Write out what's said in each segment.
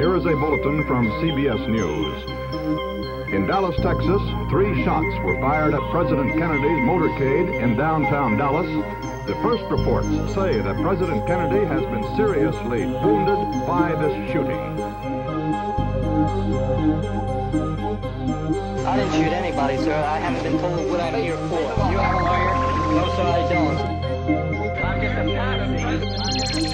Here is a bulletin from CBS News. In Dallas, Texas, three shots were fired at President Kennedy's motorcade in downtown Dallas. The first reports say that President Kennedy has been seriously wounded by this shooting. I didn't shoot anybody, sir. I haven't been told what I'm here for. You have a lawyer? No, sir, I don't. I'm just a pastor.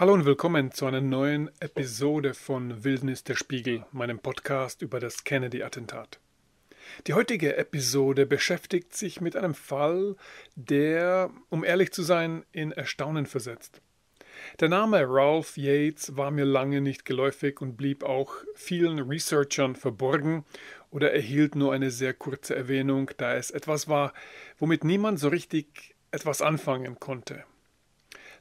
Hallo und willkommen zu einer neuen Episode von Wildnis der Spiegel, meinem Podcast über das Kennedy-Attentat. Die heutige Episode beschäftigt sich mit einem Fall, der, um ehrlich zu sein, in Erstaunen versetzt. Der Name Ralph Yates war mir lange nicht geläufig und blieb auch vielen Researchern verborgen oder erhielt nur eine sehr kurze Erwähnung, da es etwas war, womit niemand so richtig etwas anfangen konnte.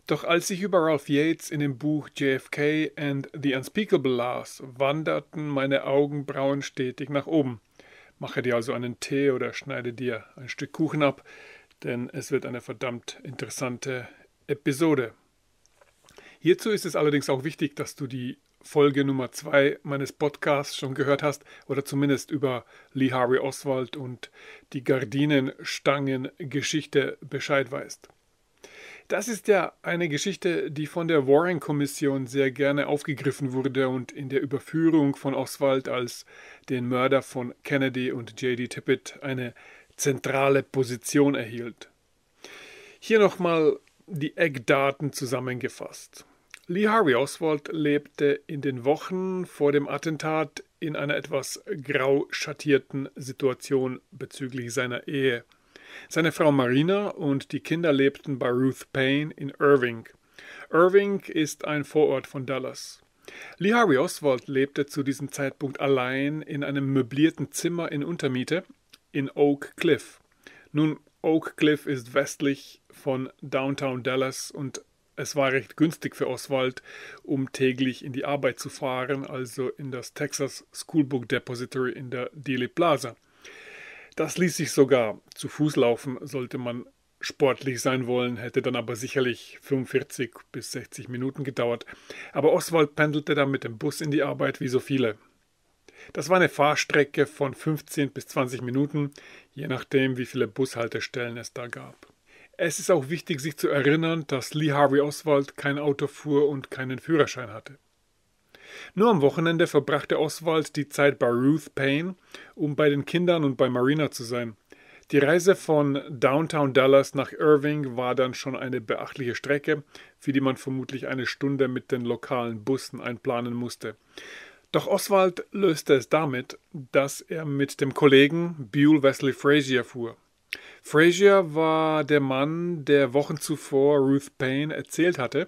Doch als ich über Ralph Yates in dem Buch JFK and the Unspeakable las, wanderten meine Augenbrauen stetig nach oben. Mache dir also einen Tee oder schneide dir ein Stück Kuchen ab, denn es wird eine verdammt interessante Episode. Hierzu ist es allerdings auch wichtig, dass du die Folge Nummer 2 meines Podcasts schon gehört hast oder zumindest über Lee Harvey Oswald und die Gardinenstangen-Geschichte Bescheid weißt. Das ist ja eine Geschichte, die von der Warren-Kommission sehr gerne aufgegriffen wurde und in der Überführung von Oswald als den Mörder von Kennedy und J.D. Tippett eine zentrale Position erhielt. Hier nochmal die Eckdaten zusammengefasst. Lee Harvey Oswald lebte in den Wochen vor dem Attentat in einer etwas grau schattierten Situation bezüglich seiner Ehe. Seine Frau Marina und die Kinder lebten bei Ruth Payne in Irving. Irving ist ein Vorort von Dallas. Lee Harvey Oswald lebte zu diesem Zeitpunkt allein in einem möblierten Zimmer in Untermiete in Oak Cliff. Nun, Oak Cliff ist westlich von Downtown Dallas und es war recht günstig für Oswald, um täglich in die Arbeit zu fahren, also in das Texas Schoolbook Depository in der Dealey Plaza. Das ließ sich sogar. Zu Fuß laufen sollte man sportlich sein wollen, hätte dann aber sicherlich 45 bis 60 Minuten gedauert. Aber Oswald pendelte dann mit dem Bus in die Arbeit wie so viele. Das war eine Fahrstrecke von 15 bis 20 Minuten, je nachdem, wie viele Bushaltestellen es da gab. Es ist auch wichtig, sich zu erinnern, dass Lee Harvey Oswald kein Auto fuhr und keinen Führerschein hatte. Nur am Wochenende verbrachte Oswald die Zeit bei Ruth Payne, um bei den Kindern und bei Marina zu sein. Die Reise von Downtown Dallas nach Irving war dann schon eine beachtliche Strecke, für die man vermutlich eine Stunde mit den lokalen Bussen einplanen musste. Doch Oswald löste es damit, dass er mit dem Kollegen Buell Wesley Frazier fuhr. Frazier war der Mann, der Wochen zuvor Ruth Payne erzählt hatte,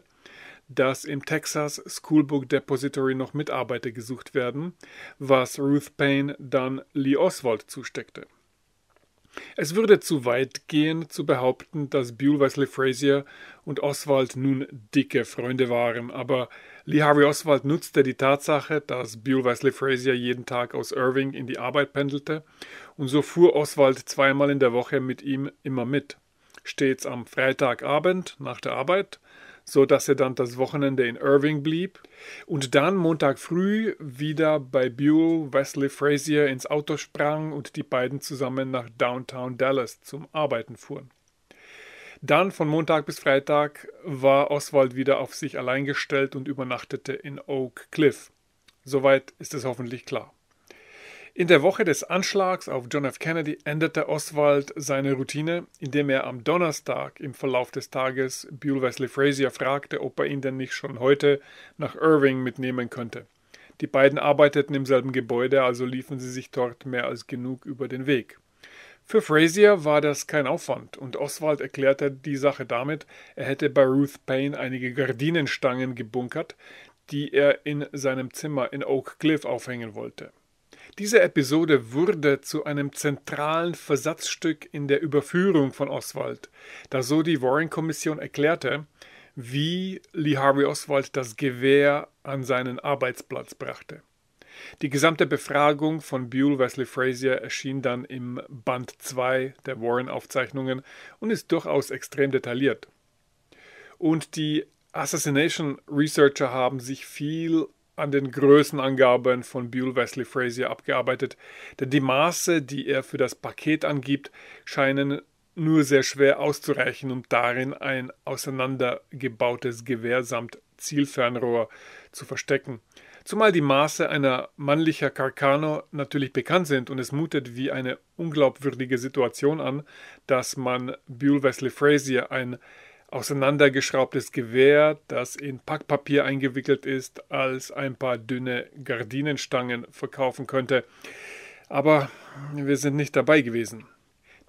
dass im Texas Schoolbook Depository noch Mitarbeiter gesucht werden, was Ruth Payne dann Lee Oswald zusteckte. Es würde zu weit gehen, zu behaupten, dass Buell Wesley Frazier und Oswald nun dicke Freunde waren, aber Lee Harvey Oswald nutzte die Tatsache, dass Buell Wesley Frazier jeden Tag aus Irving in die Arbeit pendelte, und so fuhr Oswald zweimal in der Woche mit ihm immer mit, stets am Freitagabend nach der Arbeit so dass er dann das Wochenende in Irving blieb und dann Montag früh wieder bei Buell Wesley Frazier ins Auto sprang und die beiden zusammen nach Downtown Dallas zum Arbeiten fuhren. Dann von Montag bis Freitag war Oswald wieder auf sich allein gestellt und übernachtete in Oak Cliff. Soweit ist es hoffentlich klar. In der Woche des Anschlags auf John F. Kennedy änderte Oswald seine Routine, indem er am Donnerstag im Verlauf des Tages Buell Wesley Frazier fragte, ob er ihn denn nicht schon heute nach Irving mitnehmen könnte. Die beiden arbeiteten im selben Gebäude, also liefen sie sich dort mehr als genug über den Weg. Für Frazier war das kein Aufwand, und Oswald erklärte die Sache damit, er hätte bei Ruth Payne einige Gardinenstangen gebunkert, die er in seinem Zimmer in Oak Cliff aufhängen wollte. Diese Episode wurde zu einem zentralen Versatzstück in der Überführung von Oswald, da so die Warren-Kommission erklärte, wie Lee Harvey Oswald das Gewehr an seinen Arbeitsplatz brachte. Die gesamte Befragung von Buell Wesley Frazier erschien dann im Band 2 der Warren-Aufzeichnungen und ist durchaus extrem detailliert. Und die Assassination Researcher haben sich viel an den Größenangaben von Buell Wesley Frazier abgearbeitet, denn die Maße, die er für das Paket angibt, scheinen nur sehr schwer auszureichen, um darin ein auseinandergebautes Gewehr samt Zielfernrohr zu verstecken. Zumal die Maße einer männlicher Carcano natürlich bekannt sind und es mutet wie eine unglaubwürdige Situation an, dass man Buell Wesley Frazier ein auseinandergeschraubtes Gewehr, das in Packpapier eingewickelt ist, als ein paar dünne Gardinenstangen verkaufen könnte. Aber wir sind nicht dabei gewesen.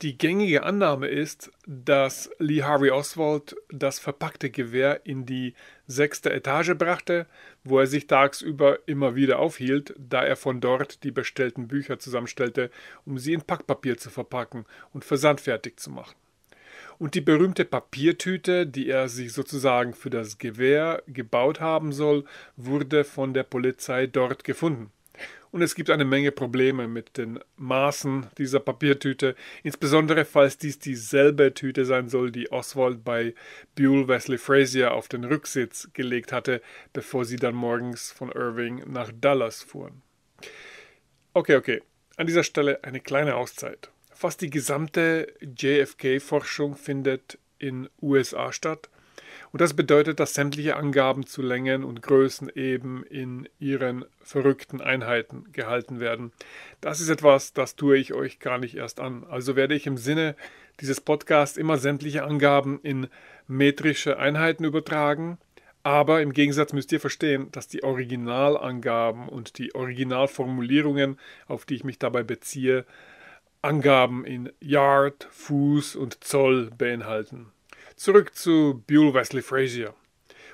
Die gängige Annahme ist, dass Lee Harvey Oswald das verpackte Gewehr in die sechste Etage brachte, wo er sich tagsüber immer wieder aufhielt, da er von dort die bestellten Bücher zusammenstellte, um sie in Packpapier zu verpacken und versandfertig zu machen. Und die berühmte Papiertüte, die er sich sozusagen für das Gewehr gebaut haben soll, wurde von der Polizei dort gefunden. Und es gibt eine Menge Probleme mit den Maßen dieser Papiertüte, insbesondere falls dies dieselbe Tüte sein soll, die Oswald bei Buell Wesley Frazier auf den Rücksitz gelegt hatte, bevor sie dann morgens von Irving nach Dallas fuhren. Okay, okay. An dieser Stelle eine kleine Auszeit. Fast die gesamte JFK-Forschung findet in USA statt. Und das bedeutet, dass sämtliche Angaben zu Längen und Größen eben in ihren verrückten Einheiten gehalten werden. Das ist etwas, das tue ich euch gar nicht erst an. Also werde ich im Sinne dieses Podcasts immer sämtliche Angaben in metrische Einheiten übertragen. Aber im Gegensatz müsst ihr verstehen, dass die Originalangaben und die Originalformulierungen, auf die ich mich dabei beziehe, Angaben in Yard, Fuß und Zoll beinhalten. Zurück zu Buell Wesley Frazier.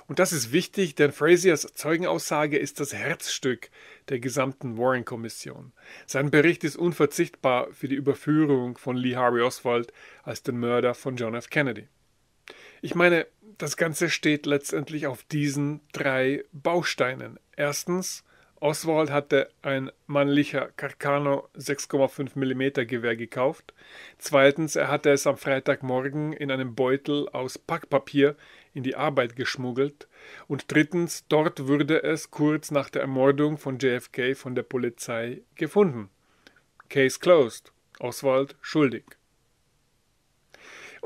Und das ist wichtig, denn Fraziers Zeugenaussage ist das Herzstück der gesamten Warren-Kommission. Sein Bericht ist unverzichtbar für die Überführung von Lee Harvey Oswald als den Mörder von John F. Kennedy. Ich meine, das Ganze steht letztendlich auf diesen drei Bausteinen. Erstens, Oswald hatte ein mannlicher Carcano 6,5 mm Gewehr gekauft. Zweitens, er hatte es am Freitagmorgen in einem Beutel aus Packpapier in die Arbeit geschmuggelt. Und drittens, dort wurde es kurz nach der Ermordung von JFK von der Polizei gefunden. Case closed. Oswald schuldig.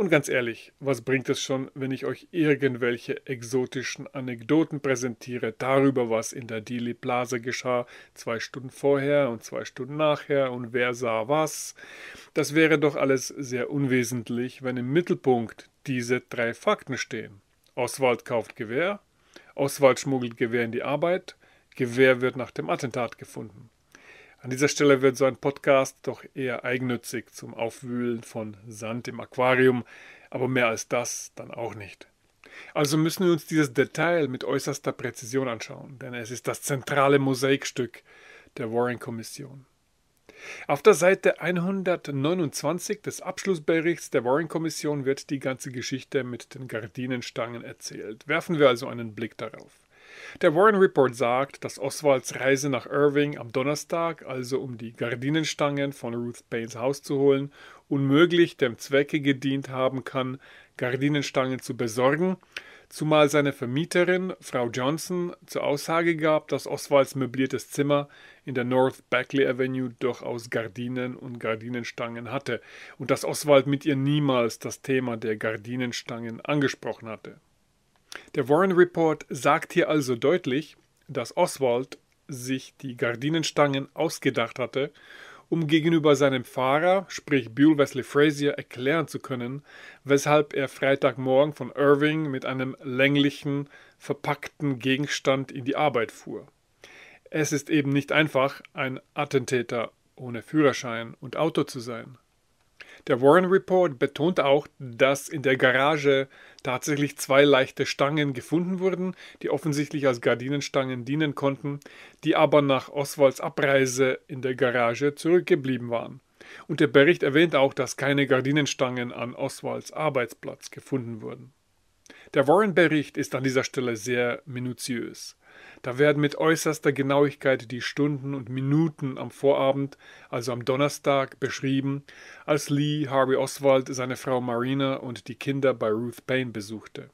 Und ganz ehrlich, was bringt es schon, wenn ich euch irgendwelche exotischen Anekdoten präsentiere darüber, was in der Dili Plaza geschah, zwei Stunden vorher und zwei Stunden nachher und wer sah was? Das wäre doch alles sehr unwesentlich, wenn im Mittelpunkt diese drei Fakten stehen. Oswald kauft Gewehr, Oswald schmuggelt Gewehr in die Arbeit, Gewehr wird nach dem Attentat gefunden. An dieser Stelle wird so ein Podcast doch eher eigennützig zum Aufwühlen von Sand im Aquarium, aber mehr als das dann auch nicht. Also müssen wir uns dieses Detail mit äußerster Präzision anschauen, denn es ist das zentrale Mosaikstück der Warren-Kommission. Auf der Seite 129 des Abschlussberichts der Warren-Kommission wird die ganze Geschichte mit den Gardinenstangen erzählt. Werfen wir also einen Blick darauf. Der Warren Report sagt, dass Oswalds Reise nach Irving am Donnerstag, also um die Gardinenstangen von Ruth Baines Haus zu holen, unmöglich dem Zwecke gedient haben kann, Gardinenstangen zu besorgen, zumal seine Vermieterin, Frau Johnson, zur Aussage gab, dass Oswalds möbliertes Zimmer in der North Beckley Avenue durchaus Gardinen und Gardinenstangen hatte und dass Oswald mit ihr niemals das Thema der Gardinenstangen angesprochen hatte. Der Warren Report sagt hier also deutlich, dass Oswald sich die Gardinenstangen ausgedacht hatte, um gegenüber seinem Fahrer, sprich Buell Wesley Frazier, erklären zu können, weshalb er Freitagmorgen von Irving mit einem länglichen, verpackten Gegenstand in die Arbeit fuhr. Es ist eben nicht einfach, ein Attentäter ohne Führerschein und Auto zu sein. Der Warren Report betont auch, dass in der Garage tatsächlich zwei leichte Stangen gefunden wurden, die offensichtlich als Gardinenstangen dienen konnten, die aber nach Oswalds Abreise in der Garage zurückgeblieben waren. Und der Bericht erwähnt auch, dass keine Gardinenstangen an Oswalds Arbeitsplatz gefunden wurden. Der Warren-Bericht ist an dieser Stelle sehr minutiös. Da werden mit äußerster Genauigkeit die Stunden und Minuten am Vorabend, also am Donnerstag, beschrieben, als Lee Harvey Oswald seine Frau Marina und die Kinder bei Ruth Payne besuchte.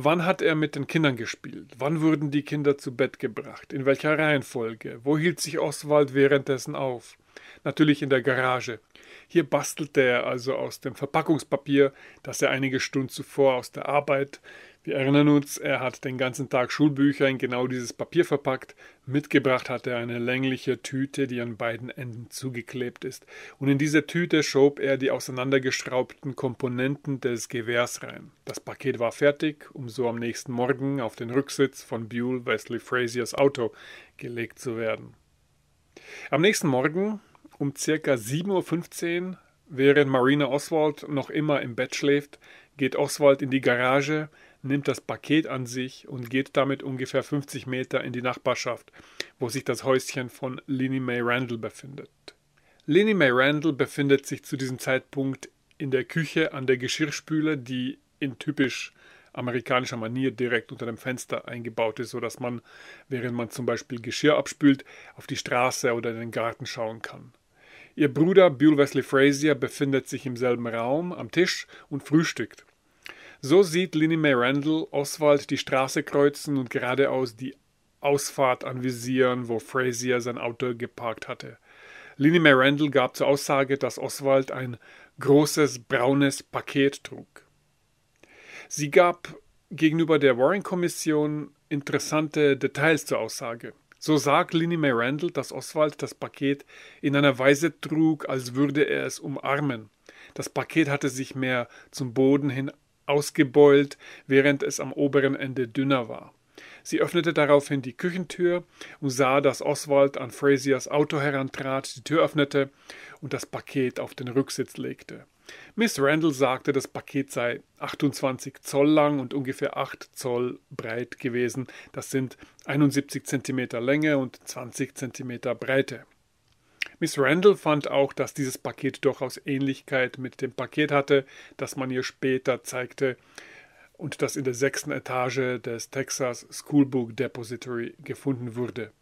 Wann hat er mit den Kindern gespielt? Wann wurden die Kinder zu Bett gebracht? In welcher Reihenfolge? Wo hielt sich Oswald währenddessen auf? Natürlich in der Garage. Hier bastelte er also aus dem Verpackungspapier, das er einige Stunden zuvor aus der Arbeit wir erinnern uns, er hat den ganzen Tag Schulbücher in genau dieses Papier verpackt. Mitgebracht hat er eine längliche Tüte, die an beiden Enden zugeklebt ist. Und in diese Tüte schob er die auseinandergeschraubten Komponenten des Gewehrs rein. Das Paket war fertig, um so am nächsten Morgen auf den Rücksitz von Buell Wesley Fraziers Auto gelegt zu werden. Am nächsten Morgen um circa 7.15 Uhr, während Marina Oswald noch immer im Bett schläft, geht Oswald in die Garage, nimmt das Paket an sich und geht damit ungefähr 50 Meter in die Nachbarschaft, wo sich das Häuschen von Linnie Mae Randall befindet. Linnie Mae Randall befindet sich zu diesem Zeitpunkt in der Küche an der Geschirrspüle, die in typisch amerikanischer Manier direkt unter dem Fenster eingebaut ist, sodass man, während man zum Beispiel Geschirr abspült, auf die Straße oder den Garten schauen kann. Ihr Bruder Buell Wesley Frazier befindet sich im selben Raum am Tisch und frühstückt. So sieht Linny May Randall Oswald die Straße kreuzen und geradeaus die Ausfahrt anvisieren, wo Frazier sein Auto geparkt hatte. Linny May Randall gab zur Aussage, dass Oswald ein großes braunes Paket trug. Sie gab gegenüber der Warren-Kommission interessante Details zur Aussage. So sagt Linny May Randall, dass Oswald das Paket in einer Weise trug, als würde er es umarmen. Das Paket hatte sich mehr zum Boden hin ausgebeult, während es am oberen Ende dünner war. Sie öffnete daraufhin die Küchentür und sah, dass Oswald an Frasiers Auto herantrat, die Tür öffnete und das Paket auf den Rücksitz legte. Miss Randall sagte, das Paket sei 28 Zoll lang und ungefähr 8 Zoll breit gewesen. Das sind 71 Zentimeter Länge und 20 Zentimeter Breite. Miss Randall fand auch, dass dieses Paket durchaus Ähnlichkeit mit dem Paket hatte, das man ihr später zeigte und das in der sechsten Etage des Texas Schoolbook Depository gefunden wurde,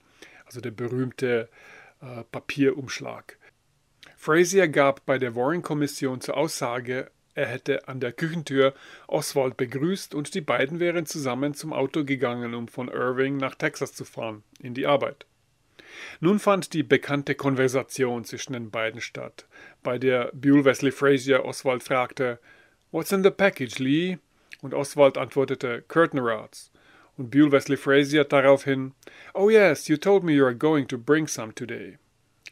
also der berühmte äh, Papierumschlag. Frazier gab bei der Warren-Kommission zur Aussage, er hätte an der Küchentür Oswald begrüßt und die beiden wären zusammen zum Auto gegangen, um von Irving nach Texas zu fahren, in die Arbeit. Nun fand die bekannte Konversation zwischen den beiden statt, bei der Buell Wesley Frazier Oswald fragte, What's in the package, Lee? Und Oswald antwortete, Curtain Rods. Und Buell Wesley Frazier daraufhin, Oh yes, you told me you are going to bring some today.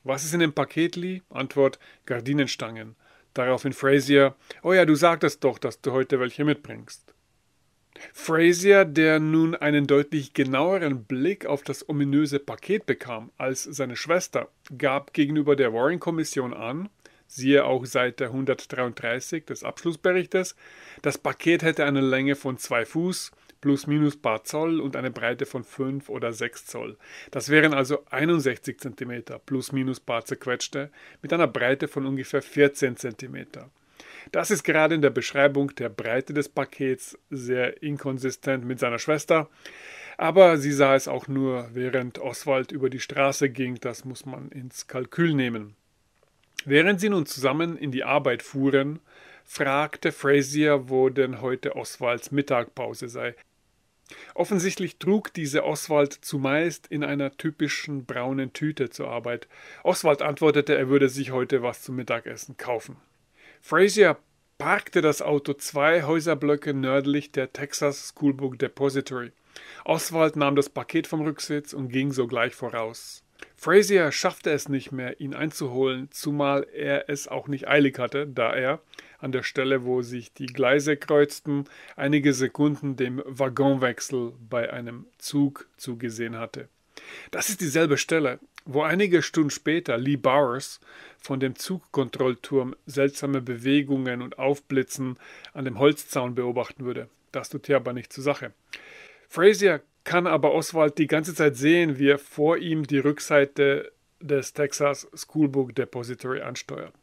Was ist in dem Paket, Lee? Antwort, Gardinenstangen. Daraufhin Frazier, Oh ja, du sagtest doch, dass du heute welche mitbringst. Frazier, der nun einen deutlich genaueren Blick auf das ominöse Paket bekam als seine Schwester, gab gegenüber der Warren-Kommission an, siehe auch Seite 133 des Abschlussberichtes, das Paket hätte eine Länge von zwei Fuß plus minus paar Zoll und eine Breite von 5 oder 6 Zoll. Das wären also 61 cm plus minus paar zerquetschte mit einer Breite von ungefähr 14 cm. Das ist gerade in der Beschreibung der Breite des Pakets sehr inkonsistent mit seiner Schwester. Aber sie sah es auch nur, während Oswald über die Straße ging. Das muss man ins Kalkül nehmen. Während sie nun zusammen in die Arbeit fuhren, fragte Frazier, wo denn heute Oswalds Mittagpause sei. Offensichtlich trug diese Oswald zumeist in einer typischen braunen Tüte zur Arbeit. Oswald antwortete, er würde sich heute was zum Mittagessen kaufen. Frazier parkte das Auto zwei Häuserblöcke nördlich der Texas Schoolbook Depository. Oswald nahm das Paket vom Rücksitz und ging sogleich voraus. Frazier schaffte es nicht mehr, ihn einzuholen, zumal er es auch nicht eilig hatte, da er, an der Stelle, wo sich die Gleise kreuzten, einige Sekunden dem Waggonwechsel bei einem Zug zugesehen hatte. Das ist dieselbe Stelle wo einige Stunden später Lee Bowers von dem Zugkontrollturm seltsame Bewegungen und Aufblitzen an dem Holzzaun beobachten würde. Das tut hier aber nicht zur Sache. Frazier kann aber Oswald die ganze Zeit sehen, wie er vor ihm die Rückseite des Texas Schoolbook Depository ansteuert.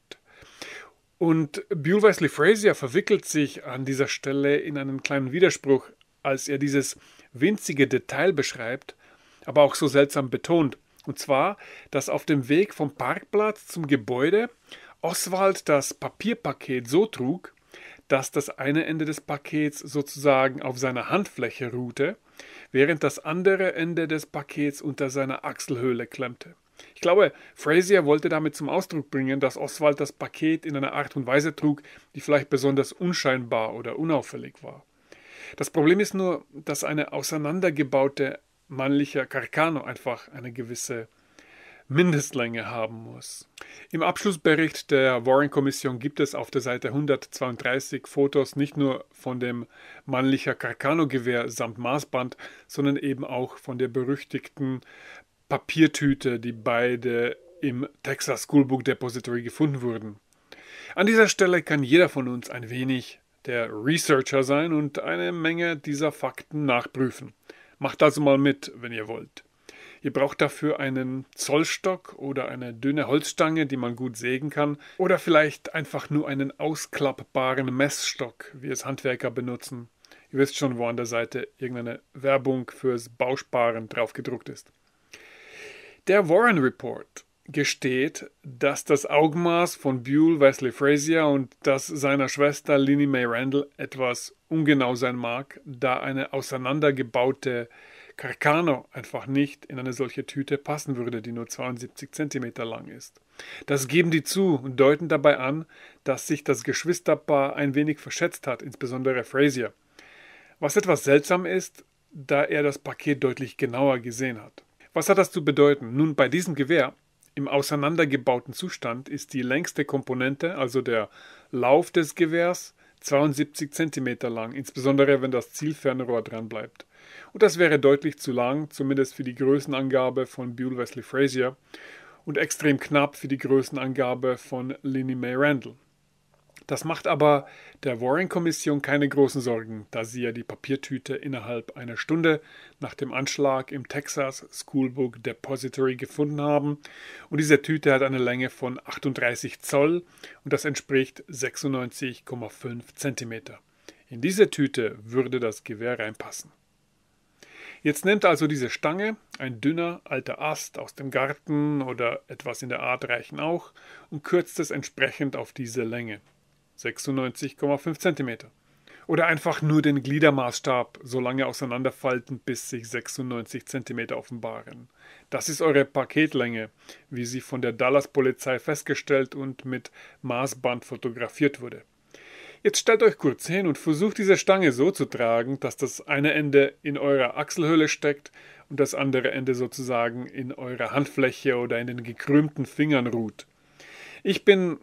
Und Buell Wesley Frazier verwickelt sich an dieser Stelle in einen kleinen Widerspruch, als er dieses winzige Detail beschreibt, aber auch so seltsam betont. Und zwar, dass auf dem Weg vom Parkplatz zum Gebäude Oswald das Papierpaket so trug, dass das eine Ende des Pakets sozusagen auf seiner Handfläche ruhte, während das andere Ende des Pakets unter seiner Achselhöhle klemmte. Ich glaube, Frazier wollte damit zum Ausdruck bringen, dass Oswald das Paket in einer Art und Weise trug, die vielleicht besonders unscheinbar oder unauffällig war. Das Problem ist nur, dass eine auseinandergebaute mannlicher Carcano einfach eine gewisse Mindestlänge haben muss. Im Abschlussbericht der Warren-Kommission gibt es auf der Seite 132 Fotos nicht nur von dem mannlicher Carcano-Gewehr samt Maßband, sondern eben auch von der berüchtigten Papiertüte, die beide im Texas Schoolbook Depository gefunden wurden. An dieser Stelle kann jeder von uns ein wenig der Researcher sein und eine Menge dieser Fakten nachprüfen. Macht also mal mit, wenn ihr wollt. Ihr braucht dafür einen Zollstock oder eine dünne Holzstange, die man gut sägen kann, oder vielleicht einfach nur einen ausklappbaren Messstock, wie es Handwerker benutzen. Ihr wisst schon, wo an der Seite irgendeine Werbung fürs Bausparen drauf gedruckt ist. Der Warren Report gesteht, dass das Augenmaß von Buell Wesley Frazier und das seiner Schwester Linnie Mae Randall etwas ungenau sein mag, da eine auseinandergebaute Carcano einfach nicht in eine solche Tüte passen würde, die nur 72 cm lang ist. Das geben die zu und deuten dabei an, dass sich das Geschwisterpaar ein wenig verschätzt hat, insbesondere Frazier. Was etwas seltsam ist, da er das Paket deutlich genauer gesehen hat. Was hat das zu bedeuten? Nun, bei diesem Gewehr im auseinandergebauten Zustand ist die längste Komponente, also der Lauf des Gewehrs, 72 cm lang, insbesondere wenn das Zielfernrohr dran bleibt. Und das wäre deutlich zu lang, zumindest für die Größenangabe von Buell Wesley Frazier und extrem knapp für die Größenangabe von Linnie Mae Randall. Das macht aber der Warren-Kommission keine großen Sorgen, da sie ja die Papiertüte innerhalb einer Stunde nach dem Anschlag im Texas Schoolbook Depository gefunden haben. Und diese Tüte hat eine Länge von 38 Zoll und das entspricht 96,5 Zentimeter. In diese Tüte würde das Gewehr reinpassen. Jetzt nimmt also diese Stange, ein dünner alter Ast aus dem Garten oder etwas in der Art reichen auch, und kürzt es entsprechend auf diese Länge. 96,5 cm. Oder einfach nur den Gliedermaßstab so lange auseinanderfalten, bis sich 96 cm offenbaren. Das ist eure Paketlänge, wie sie von der Dallas-Polizei festgestellt und mit Maßband fotografiert wurde. Jetzt stellt euch kurz hin und versucht diese Stange so zu tragen, dass das eine Ende in eurer Achselhöhle steckt und das andere Ende sozusagen in eurer Handfläche oder in den gekrümmten Fingern ruht. Ich bin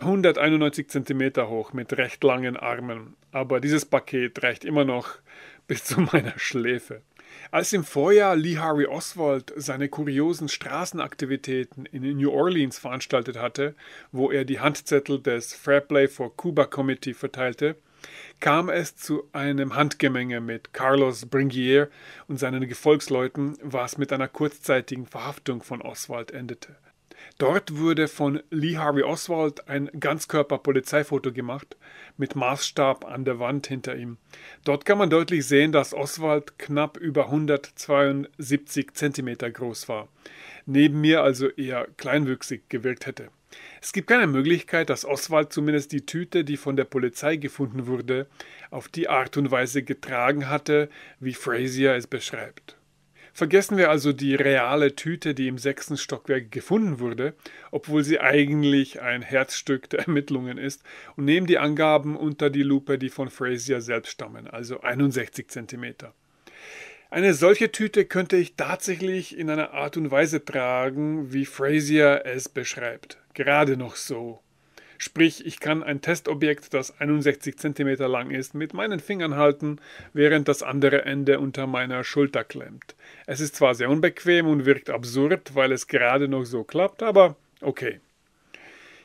191 cm hoch mit recht langen Armen, aber dieses Paket reicht immer noch bis zu meiner Schläfe. Als im Vorjahr Lee Harvey Oswald seine kuriosen Straßenaktivitäten in New Orleans veranstaltet hatte, wo er die Handzettel des Fair Play for Cuba Committee verteilte, kam es zu einem Handgemenge mit Carlos Bringier und seinen Gefolgsleuten, was mit einer kurzzeitigen Verhaftung von Oswald endete. Dort wurde von Lee Harvey Oswald ein Ganzkörper-Polizeifoto gemacht mit Maßstab an der Wand hinter ihm. Dort kann man deutlich sehen, dass Oswald knapp über 172 Zentimeter groß war. Neben mir also eher kleinwüchsig gewirkt hätte. Es gibt keine Möglichkeit, dass Oswald zumindest die Tüte, die von der Polizei gefunden wurde, auf die Art und Weise getragen hatte, wie Frazier es beschreibt. Vergessen wir also die reale Tüte, die im sechsten Stockwerk gefunden wurde, obwohl sie eigentlich ein Herzstück der Ermittlungen ist, und nehmen die Angaben unter die Lupe, die von Frazier selbst stammen, also 61 cm. Eine solche Tüte könnte ich tatsächlich in einer Art und Weise tragen, wie Frazier es beschreibt. Gerade noch so. Sprich, ich kann ein Testobjekt, das 61 cm lang ist, mit meinen Fingern halten, während das andere Ende unter meiner Schulter klemmt. Es ist zwar sehr unbequem und wirkt absurd, weil es gerade noch so klappt, aber okay.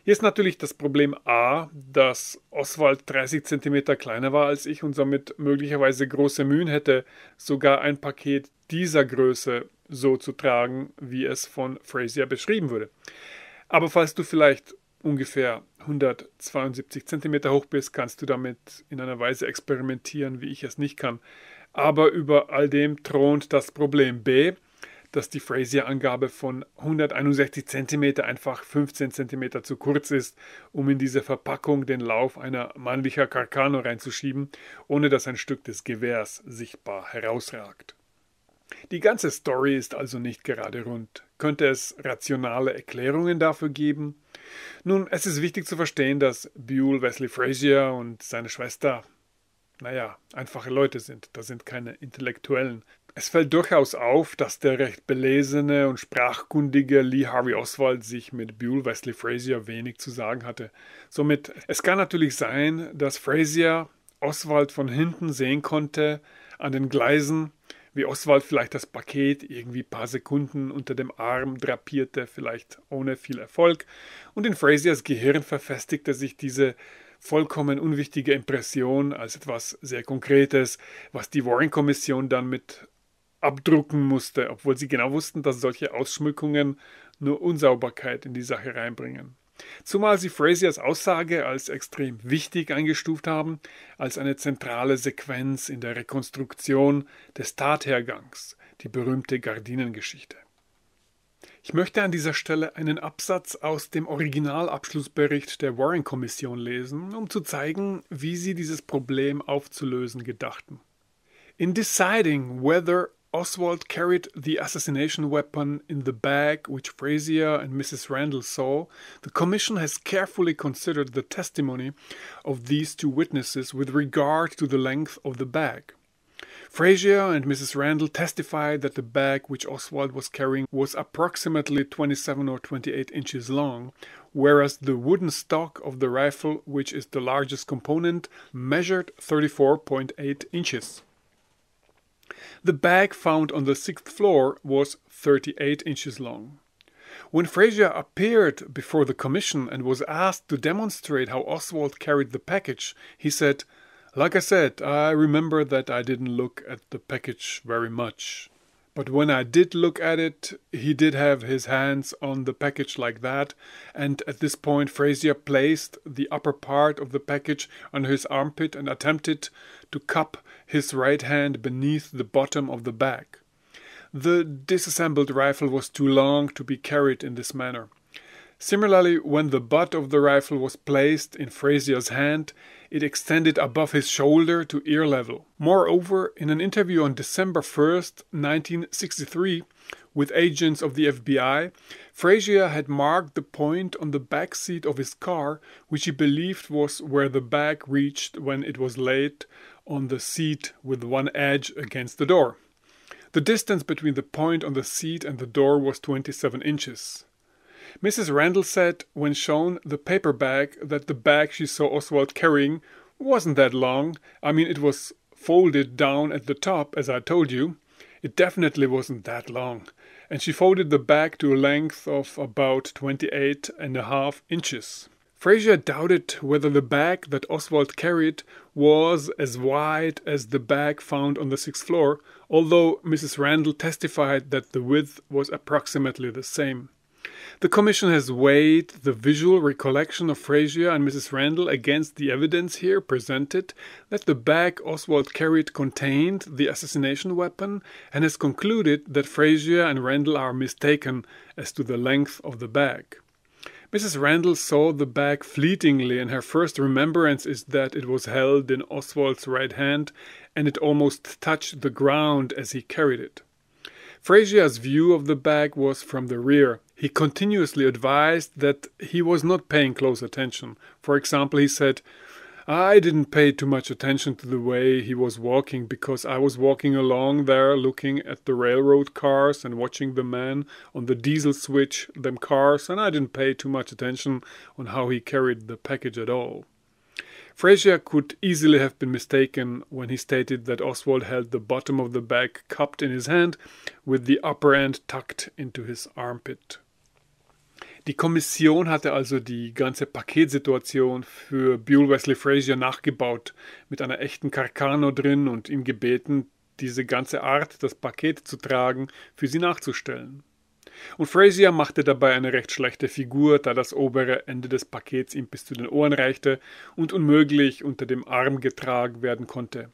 Hier ist natürlich das Problem A, dass Oswald 30 cm kleiner war als ich und somit möglicherweise große Mühen hätte, sogar ein Paket dieser Größe so zu tragen, wie es von Frazier beschrieben würde. Aber falls du vielleicht ungefähr 172 cm hoch bist, kannst du damit in einer Weise experimentieren, wie ich es nicht kann. Aber über all dem thront das Problem B, dass die frasier angabe von 161 cm einfach 15 cm zu kurz ist, um in diese Verpackung den Lauf einer mannlicher Carcano reinzuschieben, ohne dass ein Stück des Gewehrs sichtbar herausragt. Die ganze Story ist also nicht gerade rund. Könnte es rationale Erklärungen dafür geben? Nun, es ist wichtig zu verstehen, dass Buell Wesley Frazier und seine Schwester, naja, einfache Leute sind. Das sind keine Intellektuellen. Es fällt durchaus auf, dass der recht belesene und sprachkundige Lee Harvey Oswald sich mit Buell Wesley Frazier wenig zu sagen hatte. Somit, es kann natürlich sein, dass Frazier Oswald von hinten sehen konnte, an den Gleisen, wie Oswald vielleicht das Paket irgendwie paar Sekunden unter dem Arm drapierte, vielleicht ohne viel Erfolg. Und in Frasers Gehirn verfestigte sich diese vollkommen unwichtige Impression als etwas sehr Konkretes, was die Warren-Kommission dann mit abdrucken musste, obwohl sie genau wussten, dass solche Ausschmückungen nur Unsauberkeit in die Sache reinbringen. Zumal sie Frasiers Aussage als extrem wichtig eingestuft haben, als eine zentrale Sequenz in der Rekonstruktion des Tathergangs, die berühmte Gardinengeschichte. Ich möchte an dieser Stelle einen Absatz aus dem Originalabschlussbericht der Warren-Kommission lesen, um zu zeigen, wie sie dieses Problem aufzulösen gedachten. In deciding whether Oswald carried the assassination weapon in the bag which Frazier and Mrs. Randall saw, the Commission has carefully considered the testimony of these two witnesses with regard to the length of the bag. Frazier and Mrs. Randall testified that the bag which Oswald was carrying was approximately 27 or 28 inches long, whereas the wooden stock of the rifle, which is the largest component, measured 34.8 inches. The bag found on the sixth floor was 38 inches long. When Frazier appeared before the commission and was asked to demonstrate how Oswald carried the package, he said, Like I said, I remember that I didn't look at the package very much. But when I did look at it, he did have his hands on the package like that, and at this point Frazier placed the upper part of the package under his armpit and attempted to cup his right hand beneath the bottom of the bag. The disassembled rifle was too long to be carried in this manner. Similarly, when the butt of the rifle was placed in Frazier's hand, it extended above his shoulder to ear level. Moreover, in an interview on December 1, 1963, with agents of the FBI, Frazier had marked the point on the back seat of his car, which he believed was where the bag reached when it was laid on the seat with one edge against the door. The distance between the point on the seat and the door was 27 inches. Mrs. Randall said, when shown the paper bag, that the bag she saw Oswald carrying wasn't that long. I mean, it was folded down at the top, as I told you. It definitely wasn't that long. And she folded the bag to a length of about twenty-eight and a half inches. Fraser doubted whether the bag that Oswald carried was as wide as the bag found on the sixth floor, although Mrs. Randall testified that the width was approximately the same. The Commission has weighed the visual recollection of Frazier and Mrs. Randall against the evidence here presented that the bag Oswald carried contained the assassination weapon and has concluded that Frazier and Randall are mistaken as to the length of the bag. Mrs. Randall saw the bag fleetingly, and her first remembrance is that it was held in Oswald's right hand and it almost touched the ground as he carried it. Frazier's view of the bag was from the rear he continuously advised that he was not paying close attention. For example, he said, I didn't pay too much attention to the way he was walking because I was walking along there looking at the railroad cars and watching the man on the diesel switch, them cars, and I didn't pay too much attention on how he carried the package at all. Frazier could easily have been mistaken when he stated that Oswald held the bottom of the bag cupped in his hand with the upper end tucked into his armpit. Die Kommission hatte also die ganze Paketsituation für Buell Wesley Frazier nachgebaut, mit einer echten Carcano drin und ihm gebeten, diese ganze Art, das Paket zu tragen, für sie nachzustellen. Und Frazier machte dabei eine recht schlechte Figur, da das obere Ende des Pakets ihm bis zu den Ohren reichte und unmöglich unter dem Arm getragen werden konnte.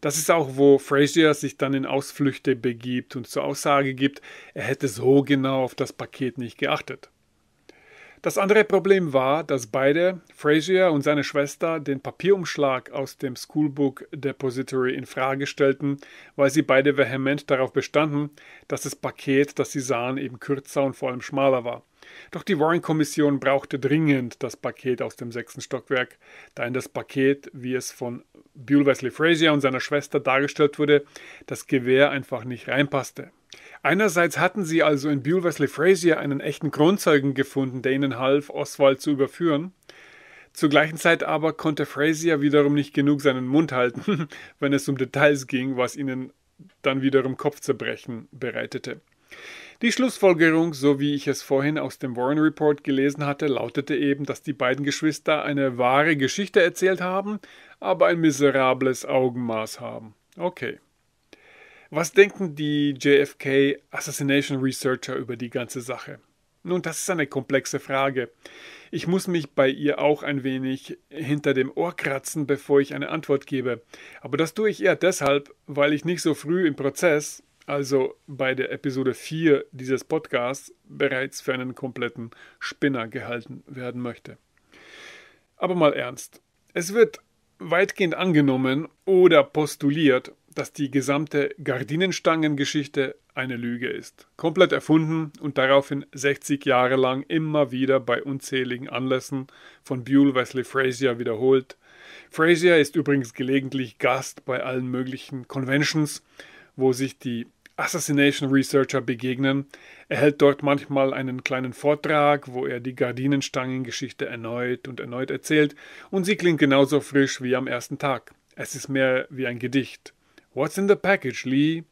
Das ist auch, wo Frazier sich dann in Ausflüchte begibt und zur Aussage gibt, er hätte so genau auf das Paket nicht geachtet. Das andere Problem war, dass beide, Frazier und seine Schwester, den Papierumschlag aus dem Schoolbook Depository in Frage stellten, weil sie beide vehement darauf bestanden, dass das Paket, das sie sahen, eben kürzer und vor allem schmaler war. Doch die Warren-Kommission brauchte dringend das Paket aus dem sechsten Stockwerk, da in das Paket, wie es von Buell Wesley Frazier und seiner Schwester dargestellt wurde, das Gewehr einfach nicht reinpasste. Einerseits hatten sie also in Buell Wesley Frazier einen echten Kronzeugen gefunden, der ihnen half, Oswald zu überführen. Zur gleichen Zeit aber konnte Frazier wiederum nicht genug seinen Mund halten, wenn es um Details ging, was ihnen dann wiederum Kopfzerbrechen bereitete. Die Schlussfolgerung, so wie ich es vorhin aus dem Warren Report gelesen hatte, lautete eben, dass die beiden Geschwister eine wahre Geschichte erzählt haben, aber ein miserables Augenmaß haben. Okay. Was denken die JFK Assassination Researcher über die ganze Sache? Nun, das ist eine komplexe Frage. Ich muss mich bei ihr auch ein wenig hinter dem Ohr kratzen, bevor ich eine Antwort gebe. Aber das tue ich eher deshalb, weil ich nicht so früh im Prozess, also bei der Episode 4 dieses Podcasts, bereits für einen kompletten Spinner gehalten werden möchte. Aber mal ernst. Es wird weitgehend angenommen oder postuliert, dass die gesamte Gardinenstangengeschichte eine Lüge ist. Komplett erfunden und daraufhin 60 Jahre lang immer wieder bei unzähligen Anlässen von Buell Wesley Frazier wiederholt. Frazier ist übrigens gelegentlich Gast bei allen möglichen Conventions, wo sich die Assassination Researcher begegnen. Er hält dort manchmal einen kleinen Vortrag, wo er die Gardinenstangengeschichte erneut und erneut erzählt, und sie klingt genauso frisch wie am ersten Tag. Es ist mehr wie ein Gedicht. What's in the package, Lee?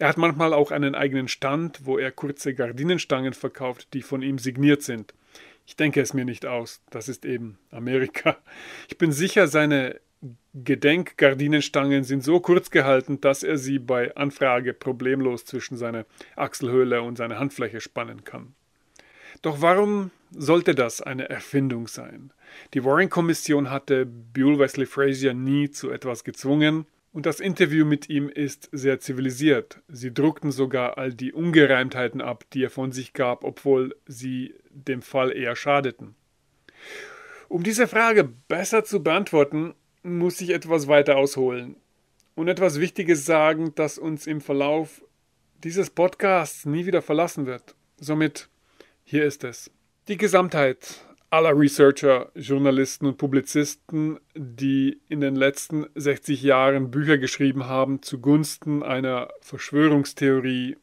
Er hat manchmal auch einen eigenen Stand, wo er kurze Gardinenstangen verkauft, die von ihm signiert sind. Ich denke es mir nicht aus, das ist eben Amerika. Ich bin sicher, seine Gedenkgardinenstangen sind so kurz gehalten, dass er sie bei Anfrage problemlos zwischen seine Achselhöhle und seine Handfläche spannen kann. Doch warum sollte das eine Erfindung sein? Die Warren-Kommission hatte Buell Wesley Frazier nie zu etwas gezwungen. Und das Interview mit ihm ist sehr zivilisiert. Sie druckten sogar all die Ungereimtheiten ab, die er von sich gab, obwohl sie dem Fall eher schadeten. Um diese Frage besser zu beantworten, muss ich etwas weiter ausholen und etwas Wichtiges sagen, das uns im Verlauf dieses Podcasts nie wieder verlassen wird. Somit, hier ist es. Die Gesamtheit aller Researcher, Journalisten und Publizisten, die in den letzten 60 Jahren Bücher geschrieben haben zugunsten einer Verschwörungstheorie,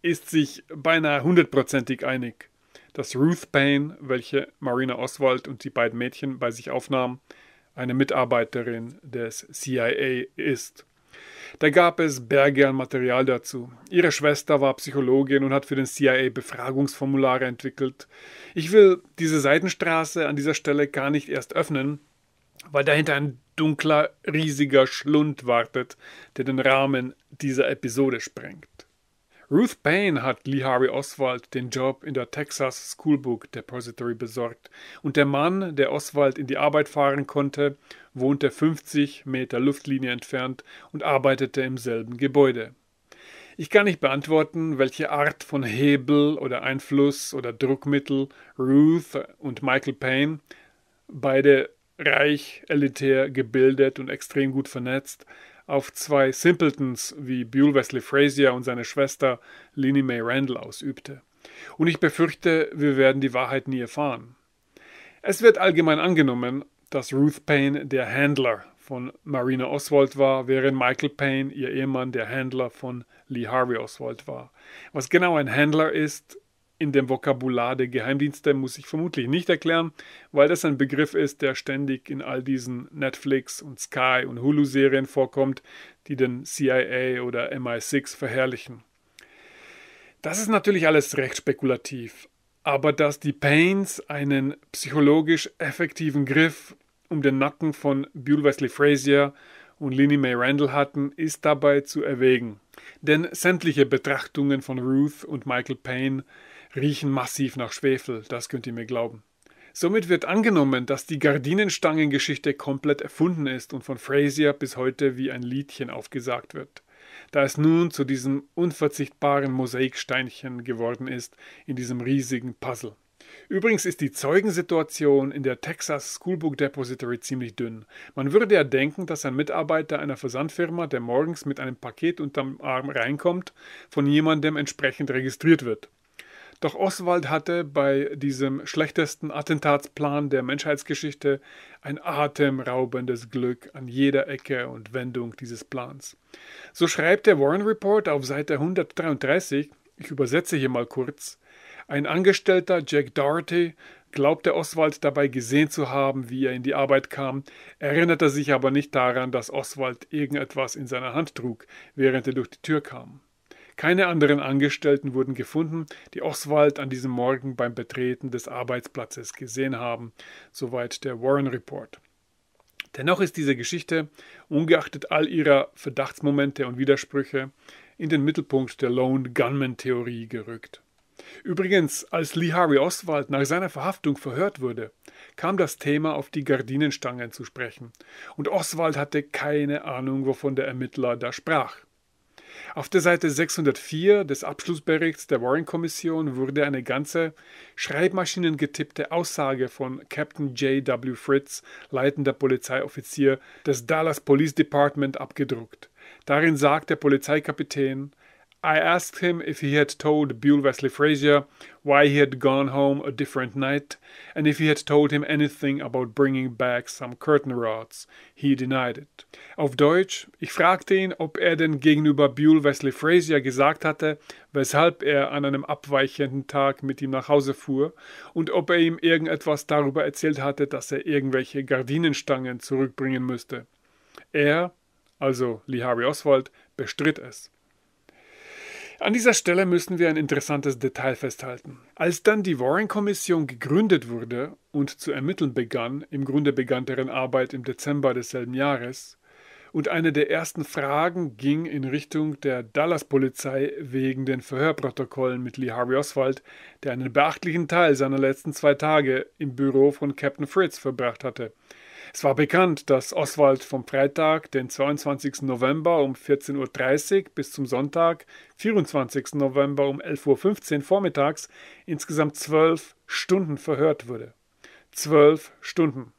ist sich beinahe hundertprozentig einig, dass Ruth Payne, welche Marina Oswald und die beiden Mädchen bei sich aufnahmen, eine Mitarbeiterin des CIA ist. Da gab es Berge an Material dazu. Ihre Schwester war Psychologin und hat für den CIA Befragungsformulare entwickelt. Ich will diese Seitenstraße an dieser Stelle gar nicht erst öffnen, weil dahinter ein dunkler, riesiger Schlund wartet, der den Rahmen dieser Episode sprengt. Ruth Payne hat Lee Harvey Oswald den Job in der Texas Schoolbook Depository besorgt und der Mann, der Oswald in die Arbeit fahren konnte, wohnte 50 Meter Luftlinie entfernt und arbeitete im selben Gebäude. Ich kann nicht beantworten, welche Art von Hebel oder Einfluss oder Druckmittel Ruth und Michael Payne, beide reich, elitär, gebildet und extrem gut vernetzt, auf zwei Simpletons wie Buell Wesley Frazier und seine Schwester Linnie Mae Randall ausübte. Und ich befürchte, wir werden die Wahrheit nie erfahren. Es wird allgemein angenommen, dass Ruth Payne der Handler von Marina Oswald war, während Michael Payne, ihr Ehemann, der Handler von Lee Harvey Oswald war. Was genau ein Handler ist, in dem Vokabular der Geheimdienste muss ich vermutlich nicht erklären, weil das ein Begriff ist, der ständig in all diesen Netflix und Sky und Hulu-Serien vorkommt, die den CIA oder MI6 verherrlichen. Das ist natürlich alles recht spekulativ, aber dass die Pains einen psychologisch effektiven Griff um den Nacken von Buell Wesley Frazier und Linnie May Randall hatten, ist dabei zu erwägen. Denn sämtliche Betrachtungen von Ruth und Michael Payne riechen massiv nach Schwefel, das könnt ihr mir glauben. Somit wird angenommen, dass die Gardinenstangengeschichte komplett erfunden ist und von Frazier bis heute wie ein Liedchen aufgesagt wird. Da es nun zu diesem unverzichtbaren Mosaiksteinchen geworden ist in diesem riesigen Puzzle. Übrigens ist die Zeugensituation in der Texas Schoolbook Depository ziemlich dünn. Man würde ja denken, dass ein Mitarbeiter einer Versandfirma, der morgens mit einem Paket unterm Arm reinkommt, von jemandem entsprechend registriert wird. Doch Oswald hatte bei diesem schlechtesten Attentatsplan der Menschheitsgeschichte ein atemraubendes Glück an jeder Ecke und Wendung dieses Plans. So schreibt der Warren Report auf Seite 133, ich übersetze hier mal kurz, ein Angestellter Jack Doherty glaubte Oswald dabei gesehen zu haben, wie er in die Arbeit kam, erinnerte sich aber nicht daran, dass Oswald irgendetwas in seiner Hand trug, während er durch die Tür kam. Keine anderen Angestellten wurden gefunden, die Oswald an diesem Morgen beim Betreten des Arbeitsplatzes gesehen haben, soweit der Warren Report. Dennoch ist diese Geschichte, ungeachtet all ihrer Verdachtsmomente und Widersprüche, in den Mittelpunkt der Lone Gunman Theorie gerückt. Übrigens, als Lee Harvey Oswald nach seiner Verhaftung verhört wurde, kam das Thema auf die Gardinenstangen zu sprechen, und Oswald hatte keine Ahnung, wovon der Ermittler da sprach. Auf der Seite 604 des Abschlussberichts der Warren-Kommission wurde eine ganze schreibmaschinengetippte Aussage von Captain J.W. Fritz, leitender Polizeioffizier des Dallas Police Department, abgedruckt. Darin sagt der Polizeikapitän I asked him if he had told Buell Wesley Frazier why he had gone home a different night and if he had told him anything about bringing back some curtain rods. He denied it. Auf Deutsch, ich fragte ihn, ob er denn gegenüber Buell Wesley Frazier gesagt hatte, weshalb er an einem abweichenden Tag mit ihm nach Hause fuhr und ob er ihm irgendetwas darüber erzählt hatte, dass er irgendwelche Gardinenstangen zurückbringen müsste. Er, also Lee Harvey Oswald, bestritt es. An dieser Stelle müssen wir ein interessantes Detail festhalten. Als dann die Warren-Kommission gegründet wurde und zu ermitteln begann, im Grunde begann deren Arbeit im Dezember desselben Jahres, und eine der ersten Fragen ging in Richtung der Dallas-Polizei wegen den Verhörprotokollen mit Lee Harvey Oswald, der einen beachtlichen Teil seiner letzten zwei Tage im Büro von Captain Fritz verbracht hatte – es war bekannt, dass Oswald vom Freitag, den 22. November um 14.30 Uhr bis zum Sonntag, 24. November um 11.15 Uhr vormittags insgesamt zwölf Stunden verhört wurde. Zwölf Stunden.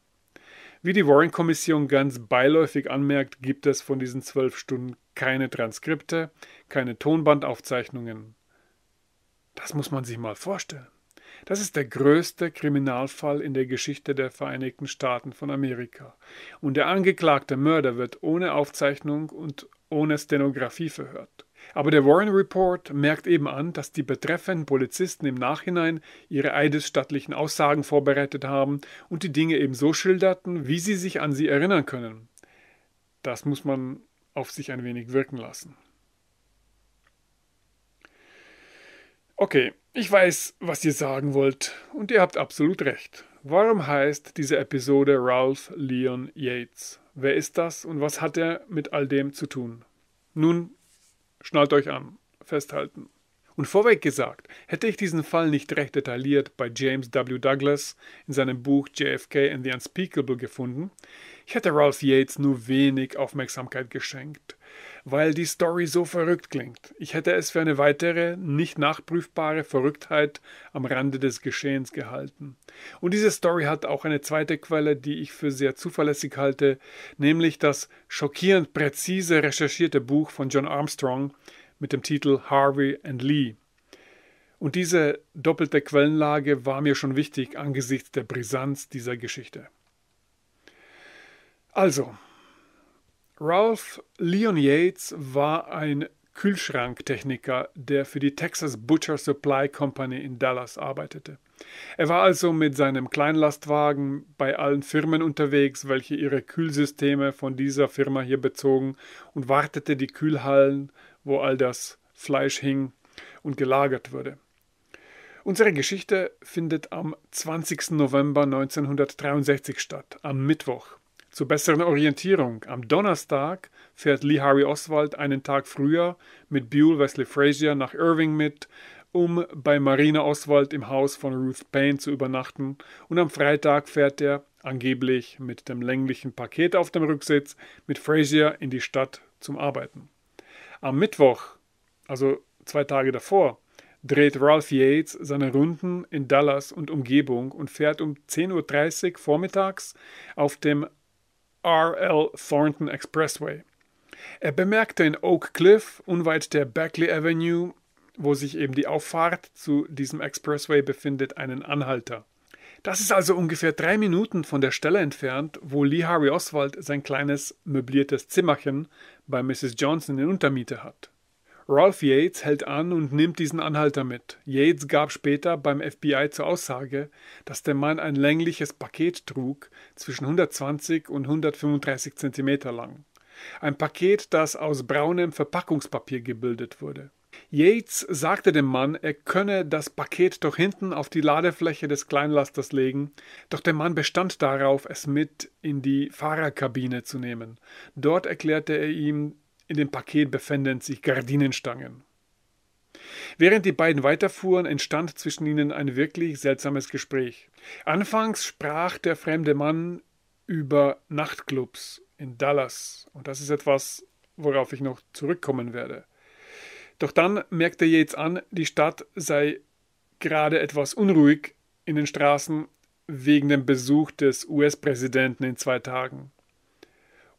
Wie die Warren-Kommission ganz beiläufig anmerkt, gibt es von diesen zwölf Stunden keine Transkripte, keine Tonbandaufzeichnungen. Das muss man sich mal vorstellen. Das ist der größte Kriminalfall in der Geschichte der Vereinigten Staaten von Amerika. Und der angeklagte Mörder wird ohne Aufzeichnung und ohne Stenografie verhört. Aber der Warren Report merkt eben an, dass die betreffenden Polizisten im Nachhinein ihre eidesstattlichen Aussagen vorbereitet haben und die Dinge eben so schilderten, wie sie sich an sie erinnern können. Das muss man auf sich ein wenig wirken lassen. Okay, ich weiß, was ihr sagen wollt, und ihr habt absolut recht. Warum heißt diese Episode Ralph Leon Yates? Wer ist das und was hat er mit all dem zu tun? Nun, schnallt euch an, festhalten. Und vorweg gesagt, hätte ich diesen Fall nicht recht detailliert bei James W. Douglas in seinem Buch JFK and the Unspeakable gefunden, ich hätte Ralph Yates nur wenig Aufmerksamkeit geschenkt weil die Story so verrückt klingt. Ich hätte es für eine weitere, nicht nachprüfbare Verrücktheit am Rande des Geschehens gehalten. Und diese Story hat auch eine zweite Quelle, die ich für sehr zuverlässig halte, nämlich das schockierend präzise recherchierte Buch von John Armstrong mit dem Titel Harvey and Lee. Und diese doppelte Quellenlage war mir schon wichtig angesichts der Brisanz dieser Geschichte. Also, Ralph Leon Yates war ein Kühlschranktechniker, der für die Texas Butcher Supply Company in Dallas arbeitete. Er war also mit seinem Kleinlastwagen bei allen Firmen unterwegs, welche ihre Kühlsysteme von dieser Firma hier bezogen und wartete die Kühlhallen, wo all das Fleisch hing und gelagert wurde. Unsere Geschichte findet am 20. November 1963 statt, am Mittwoch. Zur besseren Orientierung. Am Donnerstag fährt Lee Harry Oswald einen Tag früher mit Buell Wesley Frazier nach Irving mit, um bei Marina Oswald im Haus von Ruth Payne zu übernachten. Und am Freitag fährt er, angeblich mit dem länglichen Paket auf dem Rücksitz, mit Frazier in die Stadt zum Arbeiten. Am Mittwoch, also zwei Tage davor, dreht Ralph Yates seine Runden in Dallas und Umgebung und fährt um 10.30 Uhr vormittags auf dem RL Thornton Expressway. Er bemerkte in Oak Cliff, unweit der Beckley Avenue, wo sich eben die Auffahrt zu diesem Expressway befindet, einen Anhalter. Das ist also ungefähr drei Minuten von der Stelle entfernt, wo Lee Harry Oswald sein kleines möbliertes Zimmerchen bei Mrs. Johnson in Untermiete hat. Ralph Yates hält an und nimmt diesen Anhalter mit. Yates gab später beim FBI zur Aussage, dass der Mann ein längliches Paket trug, zwischen 120 und 135 Zentimeter lang. Ein Paket, das aus braunem Verpackungspapier gebildet wurde. Yates sagte dem Mann, er könne das Paket doch hinten auf die Ladefläche des Kleinlasters legen, doch der Mann bestand darauf, es mit in die Fahrerkabine zu nehmen. Dort erklärte er ihm, in dem Paket befänden sich Gardinenstangen. Während die beiden weiterfuhren, entstand zwischen ihnen ein wirklich seltsames Gespräch. Anfangs sprach der fremde Mann über Nachtclubs in Dallas, und das ist etwas, worauf ich noch zurückkommen werde. Doch dann merkte Yates an, die Stadt sei gerade etwas unruhig in den Straßen wegen dem Besuch des US-Präsidenten in zwei Tagen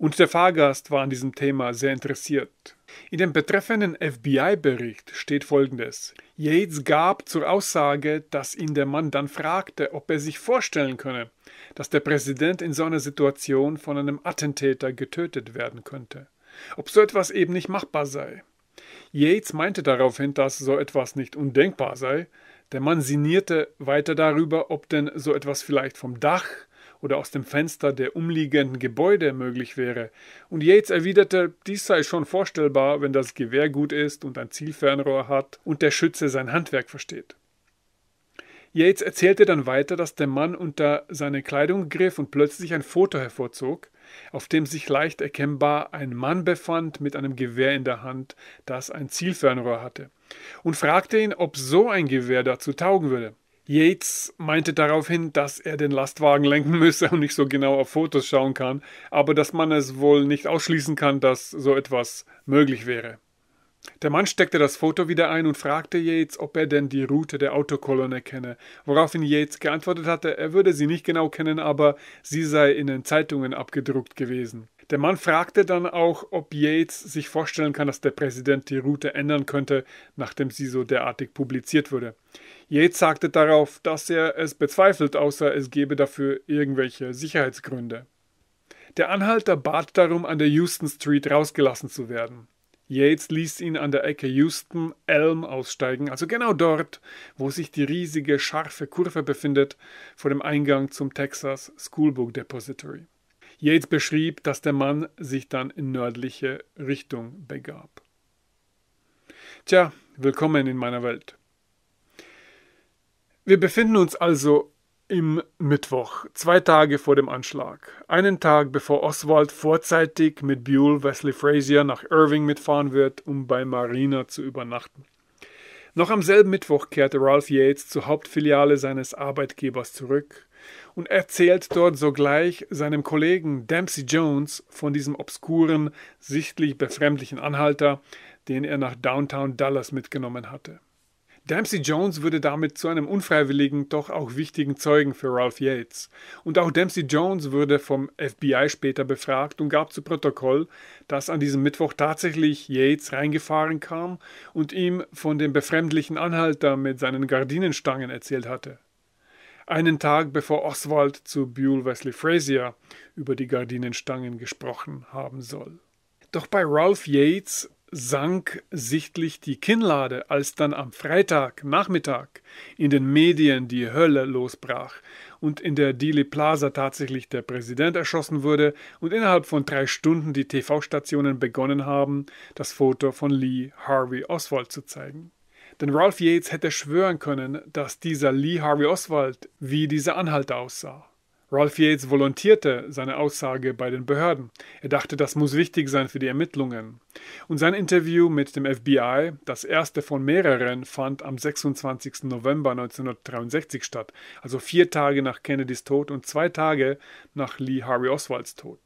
und der Fahrgast war an diesem Thema sehr interessiert. In dem betreffenden FBI-Bericht steht Folgendes. Yates gab zur Aussage, dass ihn der Mann dann fragte, ob er sich vorstellen könne, dass der Präsident in so einer Situation von einem Attentäter getötet werden könnte, ob so etwas eben nicht machbar sei. Yates meinte daraufhin, dass so etwas nicht undenkbar sei, der Mann sinnierte weiter darüber, ob denn so etwas vielleicht vom Dach oder aus dem Fenster der umliegenden Gebäude möglich wäre, und Yates erwiderte, dies sei schon vorstellbar, wenn das Gewehr gut ist und ein Zielfernrohr hat und der Schütze sein Handwerk versteht. Yates erzählte dann weiter, dass der Mann unter seine Kleidung griff und plötzlich ein Foto hervorzog, auf dem sich leicht erkennbar ein Mann befand mit einem Gewehr in der Hand, das ein Zielfernrohr hatte, und fragte ihn, ob so ein Gewehr dazu taugen würde. Yates meinte daraufhin, dass er den Lastwagen lenken müsse und nicht so genau auf Fotos schauen kann, aber dass man es wohl nicht ausschließen kann, dass so etwas möglich wäre. Der Mann steckte das Foto wieder ein und fragte Yates, ob er denn die Route der Autokolonne kenne, woraufhin Yates geantwortet hatte, er würde sie nicht genau kennen, aber sie sei in den Zeitungen abgedruckt gewesen. Der Mann fragte dann auch, ob Yates sich vorstellen kann, dass der Präsident die Route ändern könnte, nachdem sie so derartig publiziert würde. Yates sagte darauf, dass er es bezweifelt, außer es gebe dafür irgendwelche Sicherheitsgründe. Der Anhalter bat darum, an der Houston Street rausgelassen zu werden. Yates ließ ihn an der Ecke Houston Elm aussteigen, also genau dort, wo sich die riesige scharfe Kurve befindet, vor dem Eingang zum Texas Schoolbook Depository. Yates beschrieb, dass der Mann sich dann in nördliche Richtung begab. Tja, willkommen in meiner Welt. Wir befinden uns also im Mittwoch, zwei Tage vor dem Anschlag, einen Tag bevor Oswald vorzeitig mit Buell Wesley Frazier nach Irving mitfahren wird, um bei Marina zu übernachten. Noch am selben Mittwoch kehrte Ralph Yates zur Hauptfiliale seines Arbeitgebers zurück und erzählt dort sogleich seinem Kollegen Dempsey Jones von diesem obskuren, sichtlich befremdlichen Anhalter, den er nach Downtown Dallas mitgenommen hatte. Dempsey Jones würde damit zu einem unfreiwilligen, doch auch wichtigen Zeugen für Ralph Yates. Und auch Dempsey Jones würde vom FBI später befragt und gab zu Protokoll, dass an diesem Mittwoch tatsächlich Yates reingefahren kam und ihm von dem befremdlichen Anhalter mit seinen Gardinenstangen erzählt hatte. Einen Tag bevor Oswald zu Buell Wesley Frazier über die Gardinenstangen gesprochen haben soll. Doch bei Ralph Yates sank sichtlich die Kinnlade, als dann am Freitagnachmittag in den Medien die Hölle losbrach und in der Dili Plaza tatsächlich der Präsident erschossen wurde und innerhalb von drei Stunden die TV-Stationen begonnen haben, das Foto von Lee Harvey Oswald zu zeigen. Denn Ralph Yates hätte schwören können, dass dieser Lee Harvey Oswald wie dieser Anhalter aussah. Ralph Yates volontierte seine Aussage bei den Behörden. Er dachte, das muss wichtig sein für die Ermittlungen. Und sein Interview mit dem FBI, das erste von mehreren, fand am 26. November 1963 statt, also vier Tage nach Kennedys Tod und zwei Tage nach Lee Harvey Oswalds Tod.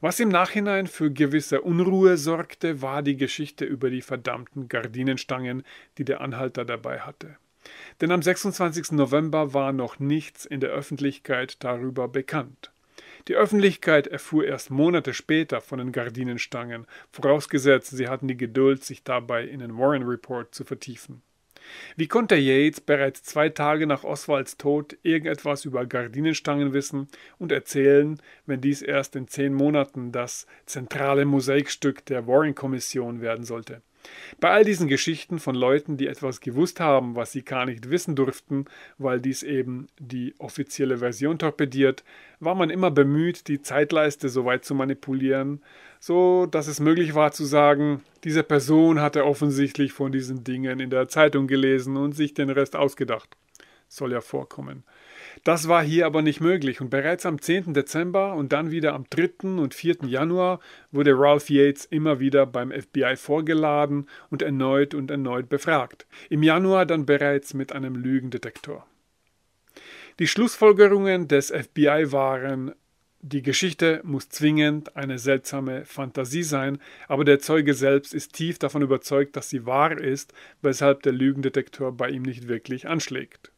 Was im Nachhinein für gewisse Unruhe sorgte, war die Geschichte über die verdammten Gardinenstangen, die der Anhalter dabei hatte. Denn am 26. November war noch nichts in der Öffentlichkeit darüber bekannt. Die Öffentlichkeit erfuhr erst Monate später von den Gardinenstangen, vorausgesetzt, sie hatten die Geduld, sich dabei in den Warren Report zu vertiefen. Wie konnte Yates bereits zwei Tage nach Oswalds Tod irgendetwas über Gardinenstangen wissen und erzählen, wenn dies erst in zehn Monaten das zentrale Mosaikstück der Warren-Kommission werden sollte? Bei all diesen Geschichten von Leuten, die etwas gewusst haben, was sie gar nicht wissen durften, weil dies eben die offizielle Version torpediert, war man immer bemüht, die Zeitleiste so weit zu manipulieren, so dass es möglich war zu sagen, diese Person hatte offensichtlich von diesen Dingen in der Zeitung gelesen und sich den Rest ausgedacht. Soll ja vorkommen. Das war hier aber nicht möglich und bereits am 10. Dezember und dann wieder am 3. und 4. Januar wurde Ralph Yates immer wieder beim FBI vorgeladen und erneut und erneut befragt. Im Januar dann bereits mit einem Lügendetektor. Die Schlussfolgerungen des FBI waren, die Geschichte muss zwingend eine seltsame Fantasie sein, aber der Zeuge selbst ist tief davon überzeugt, dass sie wahr ist, weshalb der Lügendetektor bei ihm nicht wirklich anschlägt.